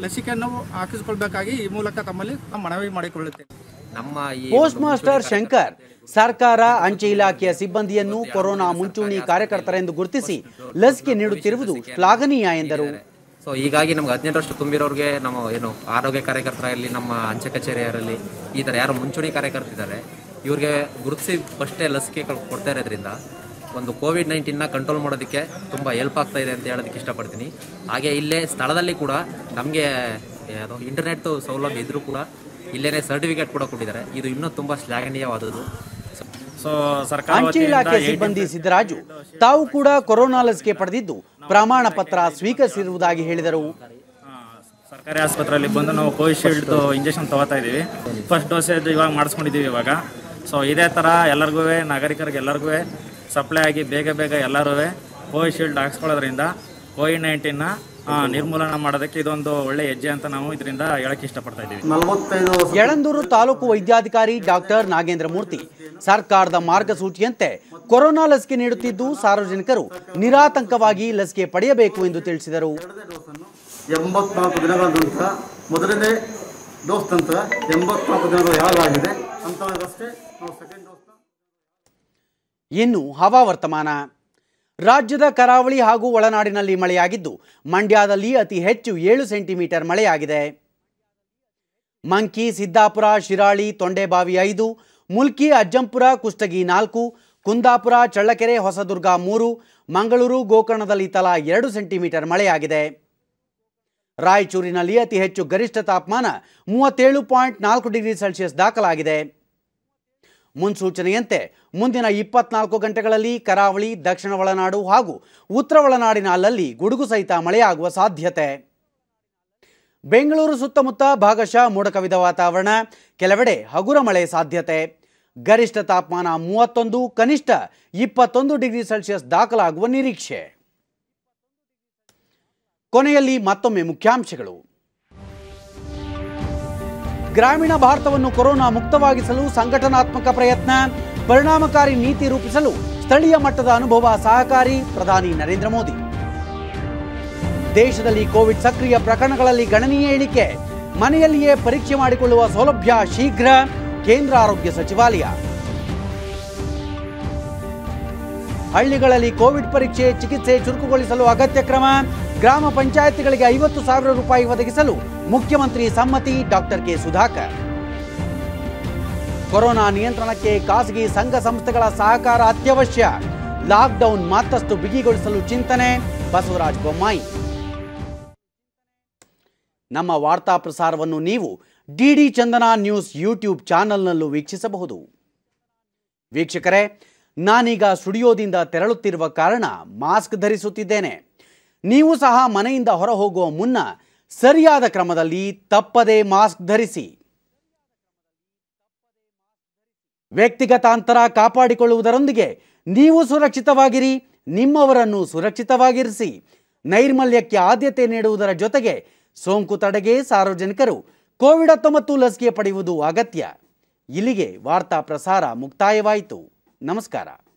ಲಸಿಕೆಯನ್ನು ಹಾಕಿಸಿಕೊಳ್ಬೇಕಾಗಿ ಈ ಮೂಲಕ ತಮ್ಮಲ್ಲಿ ಮನವಿ ಮಾಡಿಕೊಳ್ಳುತ್ತೇನೆ ನಮ್ಮ ಪೋಸ್ಟ್ ಮಾಸ್ಟರ್ ಶಂಕರ್ ಸರ್ಕಾರ ಅಂಚೆ ಇಲಾಖೆಯ ಸಿಬ್ಬಂದಿಯನ್ನು ಕೊರೋನಾ ಮುಂಚೂಣಿ ಕಾರ್ಯಕರ್ತರೆಂದು ಗುರುತಿಸಿ ಲಸಿಕೆ ನೀಡುತ್ತಿರುವುದು ಶ್ಲಾಘನೀಯ ಎಂದರು ಸೊ ಹೀಗಾಗಿ ನಮ್ಗೆ ಹದಿನೆಂಟು ವರ್ಷ ತುಂಬಿರೋರಿಗೆ ನಮ್ಮ ಏನು ಆರೋಗ್ಯ ಕಾರ್ಯಕರ್ತರ ಇರಲಿ ನಮ್ಮ ಅಂಚೆ ಕಚೇರಿಯರಲ್ಲಿ ಈ ಥರ ಯಾರು ಮುಂಚೂಣಿ ಕಾರ್ಯಕರ್ತಿದ್ದಾರೆ ಇವ್ರಿಗೆ ಗುರುತಿಸಿ ಫಸ್ಟೇ ಲಸಿಕೆ ಕೊಡ್ತಾ ಇರೋದ್ರಿಂದ ಒಂದು ಕೋವಿಡ್ ನೈನ್ಟೀನ್ನ ಕಂಟ್ರೋಲ್ ಮಾಡೋದಕ್ಕೆ ತುಂಬ ಹೆಲ್ಪ್ ಆಗ್ತಾ ಇದೆ ಅಂತ ಹೇಳೋದಕ್ಕೆ ಇಷ್ಟಪಡ್ತೀನಿ ಹಾಗೆ ಇಲ್ಲೇ ಸ್ಥಳದಲ್ಲಿ ಕೂಡ ನಮಗೆ ಅದು ಇಂಟರ್ನೆಟ್ ಸೌಲಭ್ಯ ಇದ್ದರೂ ಕೂಡ ಇಲ್ಲೇ ಸರ್ಟಿಫಿಕೇಟ್ ಕೂಡ ಕೊಟ್ಟಿದ್ದಾರೆ ಇದು ಇನ್ನೂ ತುಂಬಾ ಶ್ಲಾಘನೀಯವಾದದ್ದು ಸೊ ಅಂಚೆ ಇಲಾಖೆ ಸಿಬ್ಬಂದಿ ತಾವು ಕೂಡ ಕೊರೋನಾ ಲಸಿಕೆ ಪಡೆದಿದ್ದು ಪ್ರಮಾಣ ಪತ್ರ ಸ್ವೀಕರಿಸಿರುವುದಾಗಿ ಹೇಳಿದರು ಸರ್ಕಾರಿ ಆಸ್ಪತ್ರೆಯಲ್ಲಿ ಬಂದು ನಾವು ಕೋವಿಶೀಲ್ಡ್ ಇಂಜೆಕ್ಷನ್ ತಗೋತಾ ಇದ್ದೀವಿ ಫಸ್ಟ್ ಡೋಸ್ ಇವಾಗ ಮಾಡಿಸ್ಕೊಂಡಿದ್ದೀವಿ ಇವಾಗ ಸೊ ಇದೇ ಥರ ಎಲ್ಲರಿಗೂ ನಾಗರಿಕರಿಗೆ ಎಲ್ಲರಿಗೂ ಸಪ್ಲೈ ಆಗಿ ಬೇಗ ಬೇಗ ಎಲ್ಲರೂ ಕೋವಿಶೀಲ್ಡ್ ಹಾಕ್ಸ್ಕೊಳ್ಳೋದ್ರಿಂದ ಕೋವಿಡ್ ನೈನ್ಟೀನ್ನ ನಿರ್ಮೂಲನ ಮಾಡೋದಕ್ಕೆ ಇದೊಂದು ಒಳ್ಳೆ ಹೆಜ್ಜೆ ಅಂತ ನಾವು ಇದರಿಂದ ಹೇಳಕ್ಕೆ ಇಷ್ಟಪಡ್ತಾ ಇದ್ದೀವಿ ಯಳಂದೂರು ತಾಲೂಕು ವೈದ್ಯಾಧಿಕಾರಿ ಡಾಕ್ಟರ್ ನಾಗೇಂದ್ರ ಮೂರ್ತಿ ಸರ್ಕಾರದ ಮಾರ್ಗಸೂಚಿಯಂತೆ ಕೊರೋನಾ ಲಸಿಕೆ ನೀಡುತ್ತಿದ್ದು ಸಾರ್ವಜನಿಕರು ನಿರಾತಂಕವಾಗಿ ಲಸಿಕೆ ಪಡೆಯಬೇಕು ಎಂದು ತಿಳಿಸಿದರು ಎಂಬತ್ನಾಲ್ಕು ದಿನಗಳ ನಂತರ ಮೊದಲನೇ ಡೋಸ್ ನಂತರ ಎಂಬತ್ನಾಲ್ಕು ದಿನಗಳು ಯಾವಾಗಿದೆ ಅಂತ ಇನ್ನು ಹವಾವರ್ತಮಾನ ರಾಜ್ಯದ ಕರಾವಳಿ ಹಾಗೂ ಒಳನಾಡಿನಲ್ಲಿ ಮಳೆಯಾಗಿದ್ದು ಮಂಡ್ಯದಲ್ಲಿ ಅತಿ ಹೆಚ್ಚು ಏಳು ಸೆಂಟಿಮೀಟರ್ ಮಳೆಯಾಗಿದೆ ಮಂಕಿ ಸಿದ್ದಾಪುರ ಶಿರಾಳಿ ತೊಂಡೆಬಾವಿ ಐದು ಮುಲ್ಕಿ ಅಜ್ಜಂಪುರ ಕುಷ್ಟಗಿ ನಾಲ್ಕು ಕುಂದಾಪುರ ಚಳ್ಳಕೆರೆ ಹೊಸದುರ್ಗ ಮೂರು ಮಂಗಳೂರು ಗೋಕರ್ಣದಲ್ಲಿ ತಲಾ ಎರಡು ಸೆಂಟಿಮೀಟರ್ ಮಳೆಯಾಗಿದೆ ರಾಯಚೂರಿನಲ್ಲಿ ಅತಿ ಹೆಚ್ಚು ಗರಿಷ್ಠ ತಾಪಮಾನ ಮೂವತ್ತೇಳು ಪಾಯಿಂಟ್ ನಾಲ್ಕು ಡಿಗ್ರಿ ಸೆಲ್ಸಿಯಸ್ ದಾಖಲಾಗಿದೆ ಮುನ್ಸೂಚನೆಯಂತೆ ಮುಂದಿನ ಇಪ್ಪತ್ನಾಲ್ಕು ಗಂಟೆಗಳಲ್ಲಿ ಕರಾವಳಿ ದಕ್ಷಿಣ ಒಳನಾಡು ಹಾಗೂ ಉತ್ತರ ಒಳನಾಡಿನ ಅಲ್ಲಲ್ಲಿ ಗುಡುಗು ಸಹಿತ ಮಳೆಯಾಗುವ ಸಾಧ್ಯತೆ ಬೆಂಗಳೂರು ಸುತ್ತಮುತ್ತ ಭಾಗಶಃ ಮೋಡಕವಿದ ವಾತಾವರಣ ಕೆಲವೆಡೆ ಹಗುರ ಮಳೆ ಸಾಧ್ಯತೆ ಗರಿಷ್ಠ ತಾಪಮಾನ ಮೂವತ್ತೊಂದು ಕನಿಷ್ಠ ಇಪ್ಪತ್ತೊಂದು ಡಿಗ್ರಿ ಸೆಲ್ಸಿಯಸ್ ದಾಖಲಾಗುವ ನಿರೀಕ್ಷೆ ಕೊನೆಯಲ್ಲಿ ಮತ್ತೊಮ್ಮೆ ಮುಖ್ಯಾಂಶಗಳು ಗ್ರಾಮೀಣ ಭಾರತವನ್ನು ಕೊರೋನಾ ಮುಕ್ತವಾಗಿಸಲು ಸಂಘಟನಾತ್ಮಕ ಪ್ರಯತ್ನ ಪರಿಣಾಮಕಾರಿ ನೀತಿ ರೂಪಿಸಲು ಸ್ಥಳೀಯ ಮಟ್ಟದ ಅನುಭವ ಸಹಕಾರಿ ಪ್ರಧಾನಿ ನರೇಂದ್ರ ಮೋದಿ ದೇಶದಲ್ಲಿ ಕೋವಿಡ್ ಸಕ್ರಿಯ ಪ್ರಕರಣಗಳಲ್ಲಿ ಗಣನೀಯ ಇಳಿಕೆ ಮನೆಯಲ್ಲಿಯೇ ಪರೀಕ್ಷೆ ಮಾಡಿಕೊಳ್ಳುವ ಸೌಲಭ್ಯ ಶೀಘ್ರ ಕೇಂದ್ರ ಆರೋಗ್ಯ ಸಚಿವಾಲಯ ಹಳ್ಳಿಗಳಲ್ಲಿ ಕೋವಿಡ್ ಪರೀಕ್ಷೆ ಚಿಕಿತ್ಸೆ ಚುರುಕುಗೊಳಿಸಲು ಅಗತ್ಯ ಕ್ರಮ ಗ್ರಾಮ ಪಂಚಾಯತ್ಗಳಿಗೆ ಐವತ್ತು ಸಾವಿರ ರೂಪಾಯಿ ಒದಗಿಸಲು ಮುಖ್ಯಮಂತ್ರಿ ಸಮ್ಮತಿ ಡಾಕ್ಟರ್ ಕೆ ಸುಧಾಕರ್ ಕೊರೋನಾ ನಿಯಂತ್ರಣಕ್ಕೆ ಖಾಸಗಿ ಸಂಘ ಸಂಸ್ಥೆಗಳ ಸಹಕಾರ ಅತ್ಯವಶ್ಯ ಲಾಕ್ಡೌನ್ ಮತ್ತಷ್ಟು ಬಿಗಿಗೊಳಿಸಲು ಚಿಂತನೆ ಬಸವರಾಜ ಬೊಮ್ಮಾಯಿ ನಮ್ಮ ವಾರ್ತಾ ಪ್ರಸಾರವನ್ನು ನೀವು ಡಿಡಿ ಚಂದನ ನ್ಯೂಸ್ ಯೂಟ್ಯೂಬ್ ಚಾನೆಲ್ನಲ್ಲೂ ವೀಕ್ಷಿಸಬಹುದು ವೀಕ್ಷಕರೇ ನಾನೀಗ ಸ್ಟುಡಿಯೋದಿಂದ ತೆರಳುತ್ತಿರುವ ಕಾರಣ ಮಾಸ್ಕ್ ಧರಿಸುತ್ತಿದ್ದೇನೆ ನೀವು ಸಹ ಮನೆಯಿಂದ ಹೊರ ಹೋಗುವ ಮುನ್ನ ಸರಿಯಾದ ಕ್ರಮದಲ್ಲಿ ತಪ್ಪದೇ ಮಾಸ್ಕ್ ಧರಿಸಿ ವ್ಯಕ್ತಿಗತ ಅಂತರ ಕಾಪಾಡಿಕೊಳ್ಳುವುದರೊಂದಿಗೆ ನೀವು ಸುರಕ್ಷಿತವಾಗಿರಿ ನಿಮ್ಮವರನ್ನು ಸುರಕ್ಷಿತವಾಗಿರಿಸಿ ನೈರ್ಮಲ್ಯಕ್ಕೆ ಆದ್ಯತೆ ನೀಡುವುದರ ಜೊತೆಗೆ ಸೋಂಕು ತಡೆಗೆ ಸಾರ್ವಜನಿಕರು ಕೋವಿಡ್ ಹತ್ತೊಂಬತ್ತು ಲಸಿಕೆ ಪಡೆಯುವುದು ಅಗತ್ಯ ಇಲ್ಲಿಗೆ ವಾರ್ತಾ ಪ್ರಸಾರ ಮುಕ್ತಾಯವಾಯಿತು ನಮಸ್ಕಾರ